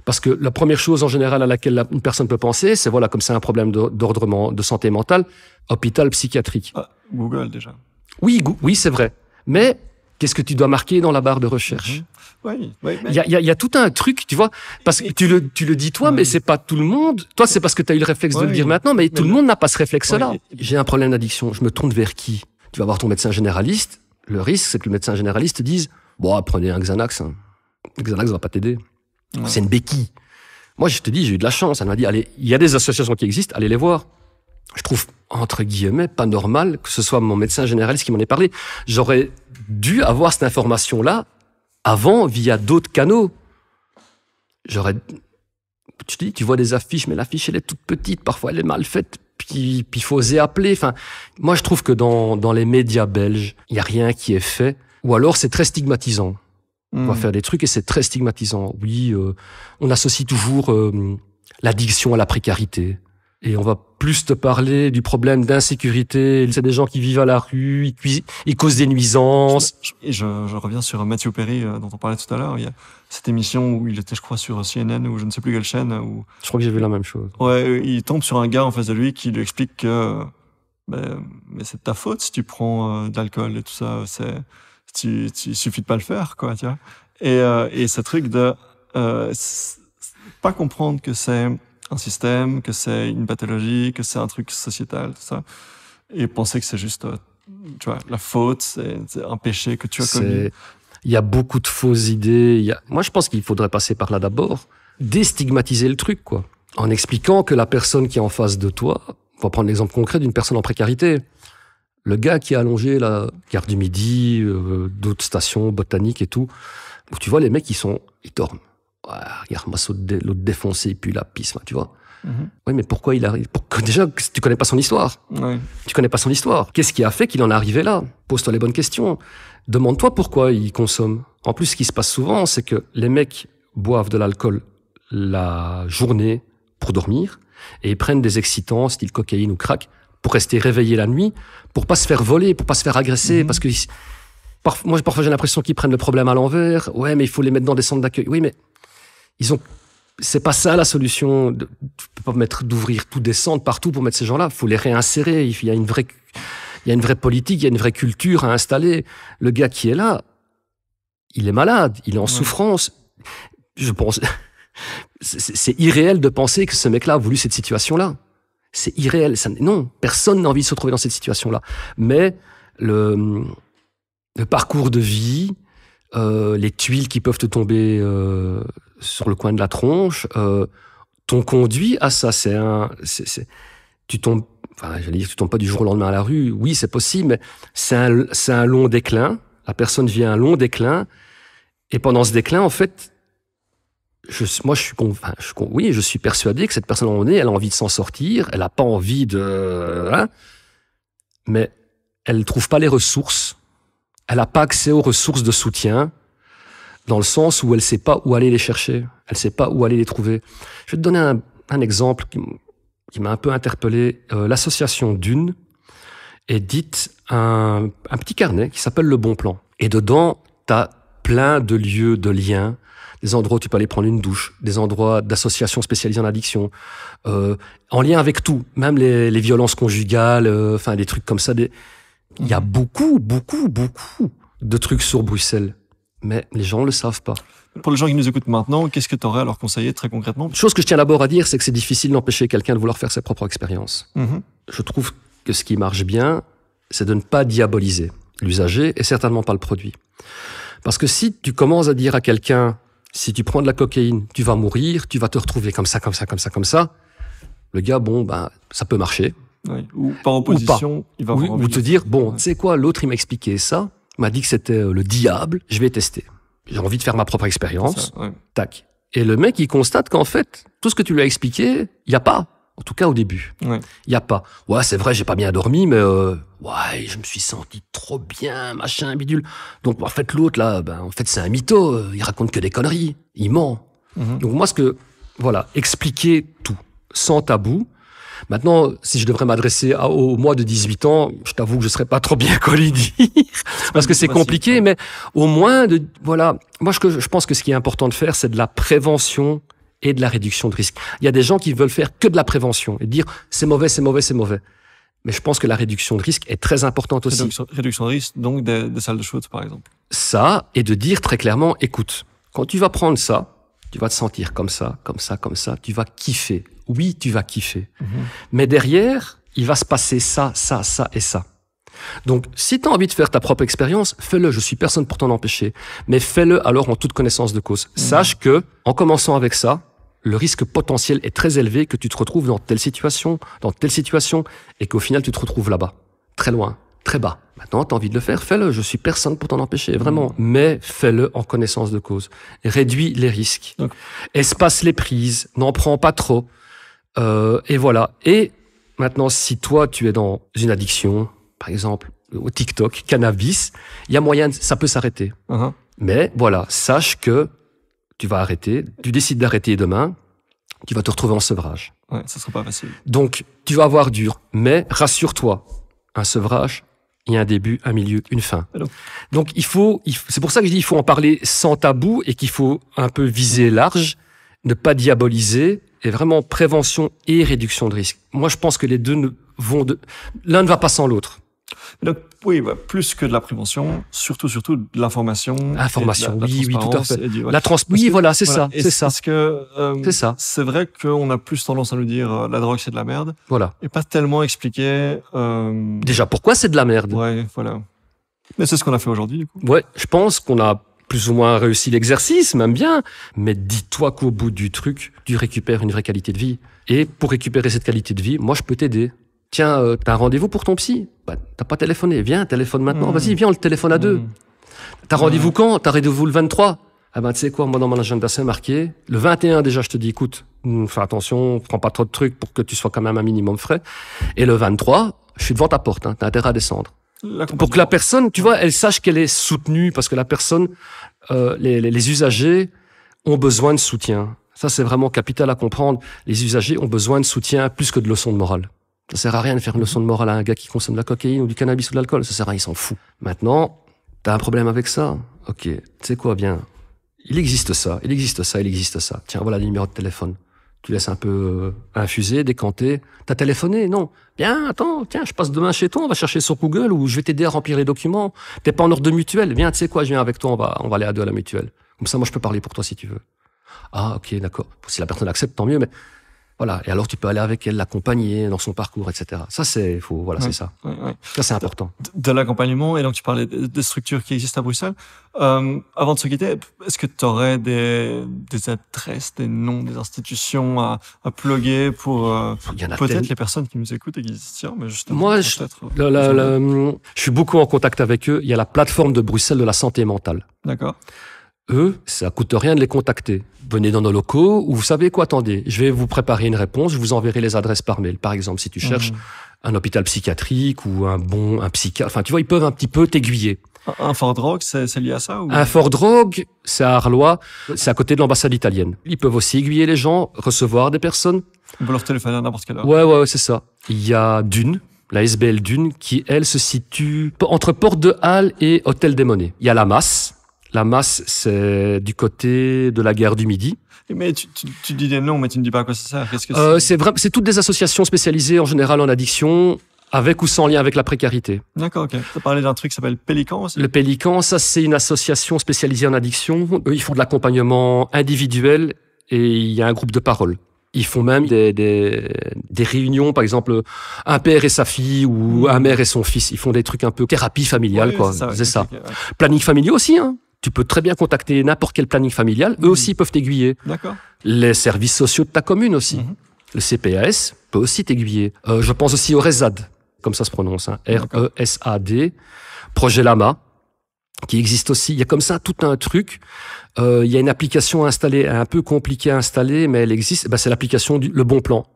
parce que la première chose en général à laquelle une personne peut penser, c'est voilà, comme c'est un problème d'ordrement de santé mentale, hôpital psychiatrique. Ah, Google déjà. Oui, oui, c'est vrai. Mais qu'est-ce que tu dois marquer dans la barre de recherche mm-hmm. Oui, Il y, a, tout un truc, tu vois, parce que tu le, tu le dis toi, mais c'est pas tout le monde. Toi, c'est parce que tu as eu le réflexe de le dire maintenant, mais, tout le monde n'a pas ce réflexe-là. J'ai un problème d'addiction, je me tourne vers qui Tu vas voir ton médecin généraliste. Le risque, c'est que le médecin généraliste dise, bon, prenez un Xanax. Le hein. Xanax va pas t'aider. C'est une béquille. Moi, je te dis, j'ai eu de la chance. Elle m'a dit, allez, il y a des associations qui existent, allez les voir. Je trouve, entre guillemets, pas normal que ce soit mon médecin généraliste qui m'en ait parlé. J'aurais dû avoir cette information-là avant via d'autres canaux. J'aurais, tu dis, tu vois des affiches, mais l'affiche, elle est toute petite, parfois elle est mal faite, puis il faut oser appeler. Enfin, moi, je trouve que dans, dans les médias belges, il n'y a rien qui est fait, ou alors c'est très stigmatisant. On va hmm. faire des trucs et c'est très stigmatisant. Oui, euh, on associe toujours euh, l'addiction à la précarité. Et on va plus te parler du problème d'insécurité. C'est des gens qui vivent à la rue, ils, causent des nuisances. Je, je, reviens sur Mathieu Perry euh, dont on parlait tout à l'heure. Il y a cette émission où il était, je crois, sur CNN ou je ne sais plus quelle chaîne. Où... Je crois que j'ai vu la même chose. Ouais, il tombe sur un gars en face de lui qui lui explique que ben, mais c'est de ta faute si tu prends de l'alcool et tout ça. C'est tu, tu il suffit de pas le faire, quoi, tu vois. Et, euh, et ce truc de euh, pas comprendre que c'est un système, que c'est une pathologie, que c'est un truc sociétal, tout ça, et penser que c'est juste, euh, tu vois, la faute, c'est un péché que tu as commis. Il y a beaucoup de fausses idées. Moi, je pense qu'il faudrait passer par là d'abord, déstigmatiser le truc, quoi, en expliquant que la personne qui est en face de toi, on va prendre l'exemple concret d'une personne en précarité le gars qui a allongé la gare du Midi, euh, d'autres stations botaniques et tout, tu vois les mecs, ils sont, ils dorment. Ah, regarde, l'autre défoncé, puis la pisse, tu vois. Mhm. Oui, mais pourquoi il arrive Déjà, tu connais pas son histoire. Tu connais pas son histoire. Qu'est-ce qui a fait qu'il en est arrivé là Pose-toi les bonnes questions. Demande-toi pourquoi il consomme. En plus, ce qui se passe souvent, c'est que les mecs boivent de l'alcool la journée pour dormir et prennent des excitants, style cocaïne ou crack, pour rester réveillé la nuit, pour pas se faire voler, pour pas se faire agresser, mhm. parce que moi parfois j'ai l'impression qu'ils prennent le problème à l'envers. Ouais, mais il faut les mettre dans des centres d'accueil. Oui, mais ils ont c'est pas ça la solution. Tu peux pas mettre d'ouvrir tout des centres partout pour mettre ces gens-là. il Faut les réinsérer. Il y a une vraie il y a une vraie politique, il y a une vraie culture à installer. Le gars qui est là, il est malade, il est en souffrance. Je pense, c'est irréel de penser que ce mec-là a voulu cette situation-là. C'est irréel. Ça, non, personne n'a envie de se retrouver dans cette situation-là. Mais le, le, parcours de vie, euh, les tuiles qui peuvent te tomber euh, sur le coin de la tronche, euh, t'ont conduit à ça. C'est un, tu tombes, enfin, j'allais dire, tu tombes pas du jour au lendemain à la rue. Oui, c'est possible, mais c'est un, un long déclin. La personne vit un long déclin. Et pendant ce déclin, en fait, je, moi, je suis, oui, je suis persuadé que cette personne, à un moment donné, elle a envie de s'en sortir, elle n'a pas envie de, hein, mais elle ne trouve pas les ressources, elle n'a pas accès aux ressources de soutien, dans le sens où elle ne sait pas où aller les chercher, elle ne sait pas où aller les trouver. Je vais te donner un, exemple qui, m'a un peu interpellé. Euh, l'association Dune édite un, un petit carnet qui s'appelle Le Bon Plan. Et dedans, tu as plein de lieux, de liens, des endroits où tu peux aller prendre une douche, des endroits d'associations spécialisées en addiction, euh, en lien avec tout, même les, violences conjugales, euh, enfin des trucs comme ça. Il y a mhm. beaucoup, beaucoup, beaucoup de trucs sur Bruxelles, mais les gens ne le savent pas. Pour les gens qui nous écoutent maintenant, qu'est-ce que tu aurais à leur conseiller très concrètement Chose que je tiens d'abord à dire, c'est que c'est difficile d'empêcher quelqu'un de vouloir faire sa propre expérience. Mhm. Je trouve que ce qui marche bien, c'est de ne pas diaboliser l'usager et certainement pas le produit. Parce que si tu commences à dire à quelqu'un si tu prends de la cocaïne, tu vas mourir, tu vas te retrouver comme ça, comme ça, comme ça, comme ça. Le gars, bon, ben, ça peut marcher. Ou pas en position, ou il va Ou te dire, bon, tu sais quoi, l'autre, il m'a expliqué ça, m'a dit que c'était euh, le diable, je vais tester. J'ai envie de faire ma propre expérience. Tac. Et le mec, il constate qu'en fait, tout ce que tu lui as expliqué, il n'y a pas. En tout cas, au début. Il n'y a pas. Ouais, c'est vrai, j'ai pas bien dormi, mais euh, ouais, je me suis senti trop bien, machin, bidule. Donc, en fait, l'autre, là, ben, en fait, c'est un mytho. Euh, il raconte que des conneries. Il ment. Mhm. Donc, moi, ce que. Voilà, expliquer tout, sans tabou. Maintenant, si je devrais m'adresser au mois de 18 ans, je t'avoue que je serais pas trop bien collé parce que c'est compliqué, mais au moins de, voilà. Moi, je, je pense que ce qui est important de faire, c'est de la prévention et de la réduction de risque. Il y a des gens qui veulent faire que de la prévention et dire c'est mauvais, c'est mauvais, c'est mauvais. Mais je pense que la réduction de risque est très importante aussi. Réduction, de risque, donc des, salles de shoot, par exemple. Ça, et de dire très clairement, écoute, quand tu vas prendre ça, tu vas te sentir comme ça, comme ça, comme ça, tu vas kiffer. Oui, tu vas kiffer. Mhm. Mais derrière, il va se passer ça, ça, ça et ça. Donc, si tu as envie de faire ta propre expérience, fais-le. Je suis personne pour t'en empêcher. Mais fais-le alors en toute connaissance de cause. Mhm. Sache que, en commençant avec ça, le risque potentiel est très élevé que tu te retrouves dans telle situation, dans telle situation, et qu'au final, tu te retrouves là-bas, très loin, très bas. Maintenant, tu as envie de le faire, fais-le. Je suis personne pour t'en empêcher, vraiment. Mm. Mais fais-le en connaissance de cause. Réduis les risques. Espaces Espace les prises, n'en prends pas trop. Euh, et voilà. Et maintenant, si toi, tu es dans une addiction, par exemple, au TikTok, cannabis, il y a moyen, ça peut s'arrêter. Uh-huh. Mais voilà, sache que tu vas arrêter, tu décides d'arrêter demain, tu vas te retrouver en sevrage. Ouais, ça sera pas facile. Donc, tu vas avoir dur, mais rassure-toi, un sevrage, il y a un début, un milieu, une fin. Donc, il faut, c'est pour ça que je dis, il faut en parler sans tabou et qu'il faut un peu viser large, ne pas diaboliser et vraiment prévention et réduction de risque. Moi, je pense que les deux ne vont de, l'un ne va pas sans l'autre. Donc, oui, bah, plus que de la prévention, surtout, surtout de l'information. Information, oui, oui, tout à fait. La trans oui, voilà, c'est ça, c'est ça. Parce que euh, c'est ça. C'est vrai qu'on a plus tendance à nous dire euh, la drogue c'est de la merde. Voilà. Et pas tellement expliquer. Euh, Déjà, pourquoi c'est de la merde Ouais, voilà. Mais c'est ce qu'on a fait aujourd'hui, du coup. Ouais, je pense qu'on a plus ou moins réussi l'exercice, même bien. Mais dis-toi qu'au bout du truc, tu récupères une vraie qualité de vie. Et pour récupérer cette qualité de vie, moi, je peux t'aider. Tiens, euh, t'as un rendez-vous pour ton psy bah, T'as pas téléphoné. Viens, téléphone maintenant. Hmm. Vas-y, viens, on le téléphone à deux. Hmm. T'as rendez-vous quand T'as rendez-vous le 23 Ah ben, tu sais quoi, moi, dans mon agenda, c'est marqué. Le 21, déjà, je te dis, écoute, hmm, fais attention, prends pas trop de trucs pour que tu sois quand même un minimum frais. Et le 23, je suis devant ta porte. Hein, t'as intérêt à descendre pour que la personne, tu vois, elle sache qu'elle est soutenue, parce que la personne, euh, les, les, usagers ont besoin de soutien. Ça, c'est vraiment capital à comprendre. Les usagers ont besoin de soutien plus que de leçons de morale. Ça sert à rien de faire une leçon de morale à un gars qui consomme de la cocaïne ou du cannabis ou de l'alcool. Ça sert à rien, il s'en fout. Maintenant, t'as un problème avec ça. Ok, tu sais quoi, bien. Il existe ça, il existe ça, il existe ça. Tiens, voilà le numéro de téléphone. Tu laisses un peu euh, infuser, décanter. T'as téléphoné, non Bien, attends, tiens, je passe demain chez toi, on va chercher sur Google ou je vais t'aider à remplir les documents. T'es pas en ordre de mutuelle Viens, tu sais quoi, je viens avec toi, on va, on va aller à deux à la mutuelle. Comme ça, moi, je peux parler pour toi si tu veux. Ah, ok, d'accord. Si la personne accepte, tant mieux, mais voilà. Et alors, tu peux aller avec elle, l'accompagner dans son parcours, etc. Ça, c'est, faut, voilà, c'est ça. Ça, c'est important. De, l'accompagnement. Et donc, tu parlais des structures qui existent à Bruxelles. Euh, avant de se quitter, est-ce que tu aurais des, des adresses, des noms, des institutions à, à pour euh, peut-être les personnes qui nous écoutent et qui existent mais Moi, je suis beaucoup en contact avec eux. Il y a la plateforme de Bruxelles de la santé mentale. D'accord. Eux, ça coûte rien de les contacter. Venez dans nos locaux ou vous savez quoi, attendez, je vais vous préparer une réponse, je vous enverrai les adresses par mail. Par exemple, si tu cherches mmh. un hôpital psychiatrique ou un bon, un psychiatre, enfin, tu vois, ils peuvent un petit peu t'aiguiller. Un Fort drogue' c'est lié à ça ou... Un Fort drogue c'est à Arlois, c'est à côté de l'ambassade italienne. Ils peuvent aussi aiguiller les gens, recevoir des personnes. On peut leur téléphoner à n'importe quelle heure. Ouais, ouais, c'est ça. Il y a Dune, la SBL Dune, qui, elle, se situe entre Porte de Halle et Hôtel des Monnaies. Il y a la masse, la masse, c'est du côté de la guerre du Midi. Mais tu, tu, tu dis des noms, mais tu ne dis pas quoi ça euh, c'est euh, C'est toutes des associations spécialisées en général en addiction, avec ou sans lien avec la précarité. D'accord, ok. Tu as parlé d'un truc qui s'appelle Pélican Le Pélican, ça, c'est une association spécialisée en addiction. Eux, ils font de l'accompagnement individuel et il y a un groupe de parole. Ils font même des, réunions, par exemple, un père et sa fille ou un mère et son fils. Ils font des trucs un peu thérapie familiale, quoi. C'est ça. Planning familial aussi, hein tu peux très bien contacter n'importe quel planning familial. Eux mhm. aussi peuvent t'aiguiller. D'accord. Les services sociaux de ta commune aussi. Mhm. Le CPAS peut aussi t'aiguiller. Euh, je pense aussi au RESAD, comme ça se prononce, hein. R-E-S-A-D, e Projet Lama, qui existe aussi. Il y a comme ça tout un truc. Euh, il y a une application installée, un peu compliquée à installer, mais elle existe. Eh ben, c'est l'application du Le Bon Plan.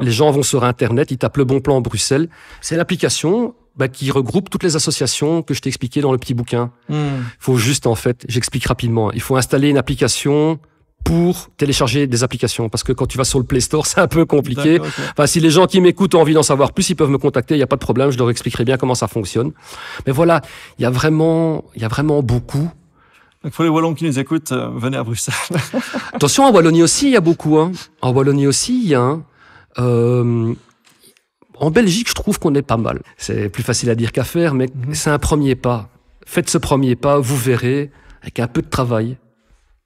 Les gens vont sur Internet, ils tapent le bon plan Bruxelles. C'est l'application bah, qui regroupe toutes les associations que je t'ai expliquées dans le petit bouquin. Il hmm. faut juste, en fait, j'explique rapidement, hein. il faut installer une application pour télécharger des applications. Parce que quand tu vas sur le Play Store, c'est un peu compliqué. Enfin, si les gens qui m'écoutent ont envie d'en savoir plus, ils peuvent me contacter, il n'y a pas de problème, je leur expliquerai bien comment ça fonctionne. Mais voilà, il y a vraiment, il y a vraiment beaucoup. Donc pour les Wallons qui nous écoutent, euh, venez à Bruxelles. Attention, en Wallonie aussi, il y a beaucoup. Hein. En Wallonie aussi, il y a... Hein. Euh, en Belgique, je trouve qu'on est pas mal. C'est plus facile à dire qu'à faire, mais mhm. c'est un premier pas. Faites ce premier pas, vous verrez, avec un peu de travail,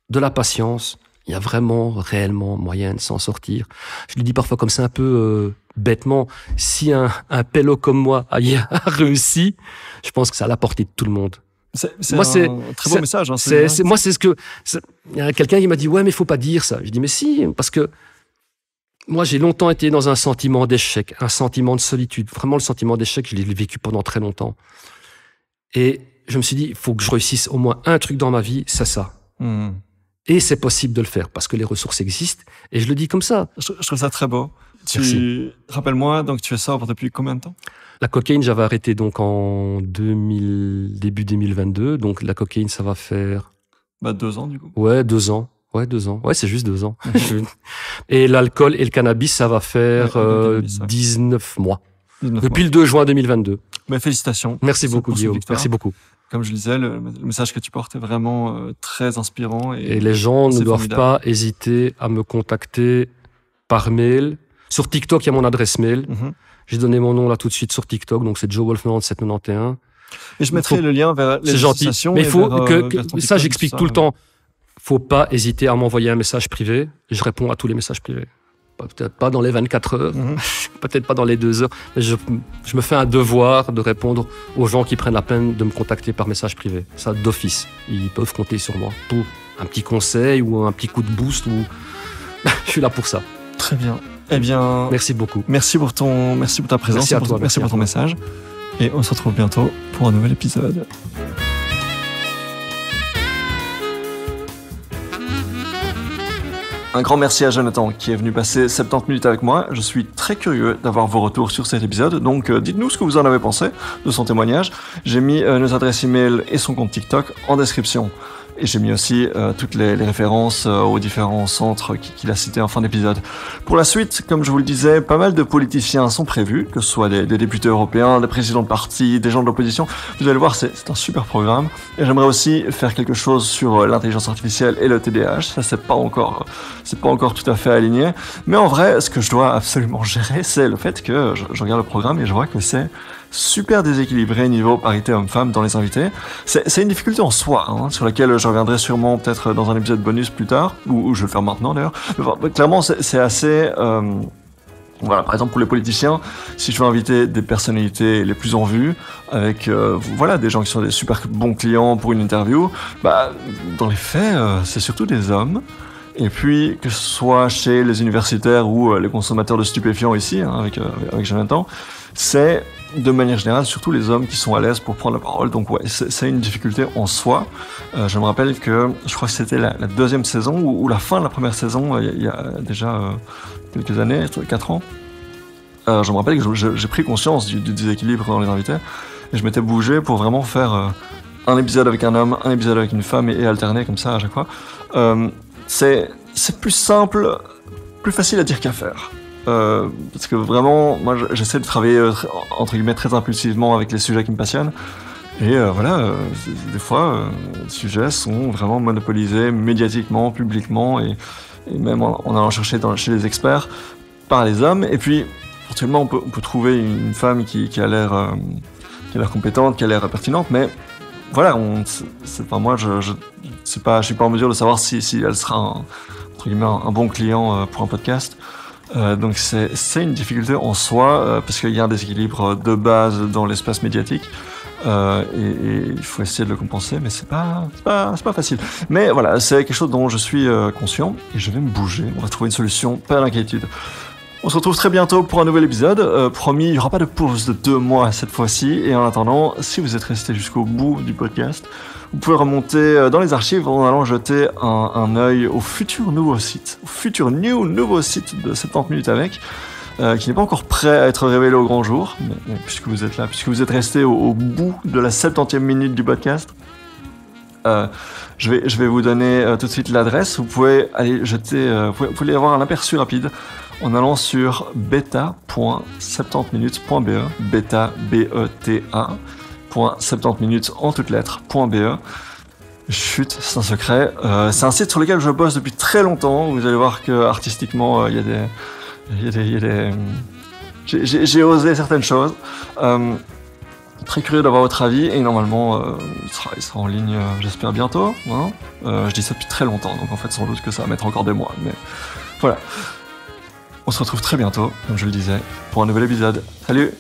de la patience, il y a vraiment, réellement moyen de s'en sortir. Je le dis parfois comme ça un peu euh, bêtement, si un, un pélo comme moi a, a réussi, je pense que ça à la portée de tout le monde. C'est un très beau message. Hein, c'est moi, c'est ce que... Quelqu'un qui m'a dit, ouais, mais il faut pas dire ça. Je dis, mais si, parce que moi, j'ai longtemps été dans un sentiment d'échec, un sentiment de solitude. Vraiment, le sentiment d'échec, je l'ai vécu pendant très longtemps. Et je me suis dit, il faut que je réussisse au moins un truc dans ma vie, c'est ça. Hmm. Et c'est possible de le faire parce que les ressources existent. Et je le dis comme ça. Je, trouve ça très beau. Tu... Rappelle-moi, donc tu es ça depuis combien de temps La cocaïne, j'avais arrêté donc en 2000, début 2022. Donc la cocaïne, ça va faire. Bah, deux ans du coup. Ouais, deux ans. Ouais, deux ans. Ouais, c'est juste deux ans. et l'alcool et le cannabis, ça va faire 19 euh, mois. Depuis le 2 juin 2022. Mais bah, félicitations. Merci beaucoup, Guillaume. Merci beaucoup. Comme je le disais, le, message que tu portes est vraiment euh, très inspirant. Et, les gens ne doivent pas hésiter à me contacter par mail. Sur TikTok, il y a mon adresse mail. Mhm. J'ai donné mon nom là tout de suite sur TikTok, donc c'est Joe Wolfman 791. Et je mettrai le lien vers les C'est gentil. Mais il faut que, euh, ça, j'explique tout, le temps faut pas hésiter à m'envoyer un message privé. Je réponds à tous les messages privés. Peut-être pas dans les 24 heures, mhm. peut-être pas dans les 2 heures, je, me fais un devoir de répondre aux gens qui prennent la peine de me contacter par message privé. Ça, d'office. Ils peuvent compter sur moi pour un petit conseil ou un petit coup de boost ou. je suis là pour ça. Très bien. Eh bien. Merci beaucoup. Merci pour, ton, merci pour ta présence. Merci, toi, merci pour ton message. Et on se retrouve bientôt pour un nouvel épisode. Un grand merci à Jonathan qui est venu passer 70 minutes avec moi. Je suis très curieux d'avoir vos retours sur cet épisode, donc euh, dites-nous ce que vous en avez pensé de son témoignage. J'ai mis euh, nos adresses email et son compte TikTok en description. Et j'ai mis aussi euh, toutes les, références euh, aux différents centres qu'il a cités en fin d'épisode. Pour la suite, comme je vous le disais, pas mal de politiciens sont prévus, que ce soit des, députés européens, des présidents de partis, des gens de l'opposition. Vous allez voir, c'est un super programme. Et j'aimerais aussi faire quelque chose sur euh, l'intelligence artificielle et le TDAH. Ça, c'est pas encore, c'est pas encore tout à fait aligné. Mais en vrai, ce que je dois absolument gérer, c'est le fait que je regarde le programme et je vois que c'est super déséquilibré niveau parité homme-femme dans les invités. C'est une difficulté en soi, hein, sur laquelle je reviendrai sûrement peut-être dans un épisode bonus plus tard, ou, je vais le faire maintenant d'ailleurs. clairement, c'est assez... Euh, voilà, par exemple pour les politiciens, si je veux inviter des personnalités les plus en vue, avec euh, voilà des gens qui sont des super bons clients pour une interview, bah dans les faits, euh, c'est surtout des hommes. Et puis, que ce soit chez les universitaires ou les consommateurs de stupéfiants ici, hein, avec, avec Jonathan, c'est de manière générale, surtout les hommes qui sont à l'aise pour prendre la parole. Donc ouais, c'est une difficulté en soi. Euh, je me rappelle que je crois que c'était la, deuxième saison ou, la fin de la première saison, euh, il y, a déjà euh, quelques années, 4 ans. je me rappelle que j'ai pris conscience du, déséquilibre dans les invités et je m'étais bougé pour vraiment faire un épisode avec un homme, un épisode avec une femme et, et alterner comme ça à chaque fois. c'est plus simple, plus facile à dire qu'à faire. Euh, parce que vraiment, moi, j'essaie de travailler euh, entre guillemets très impulsivement avec les sujets qui me passionnent. Et euh, voilà, des fois, les sujets sont vraiment monopolisés médiatiquement, publiquement, et, même en, allant chercher chez les experts par les hommes. Et puis, forcément, on peut, trouver une femme qui, a l'air compétente, qui a l'air pertinente, mais voilà, moi, je, je, je suis pas en mesure de savoir si, elle sera entre guillemets, un bon client pour un podcast. Euh, donc c'est une difficulté en soi, euh, parce qu'il y a un déséquilibre de base dans l'espace médiatique. Euh, et, il faut essayer de le compenser, mais c'est pas, pas, pas facile. Mais voilà, c'est quelque chose dont je suis euh, conscient et je vais me bouger. On va trouver une solution, pas d'inquiétude. On se retrouve très bientôt pour un nouvel épisode. promis, il n'y aura pas de pause de deux mois cette fois-ci. Et en attendant, si vous êtes resté jusqu'au bout du podcast, vous pouvez remonter euh, dans les archives en allant jeter un, un œil au futur nouveau site, au futur new nouveau site de 70 minutes avec. Euh, qui n'est pas encore prêt à être révélé au grand jour, mais, puisque vous êtes là, puisque vous êtes resté au, bout de la 70e minute du podcast, euh, je, vais, je vais vous donner tout de suite l'adresse. Vous pouvez aller jeter, vous pouvez, vous avoir un aperçu rapide en allant sur beta.70minutes.be, beta, B-E-T-A. E minutes en toutes lettres.be. Chut, c'est un secret. Euh, c'est un site sur lequel je bosse depuis très longtemps. Vous allez voir que artistiquement, euh, il y a des. J'ai, osé certaines choses. Euh, très curieux d'avoir votre avis et normalement il sera, sera, en ligne, j'espère, bientôt. Hein. je dis ça depuis très longtemps, donc en fait, sans doute que ça va mettre encore des mois. Mais voilà. On se retrouve très bientôt, comme je le disais, pour un nouvel épisode. Salut!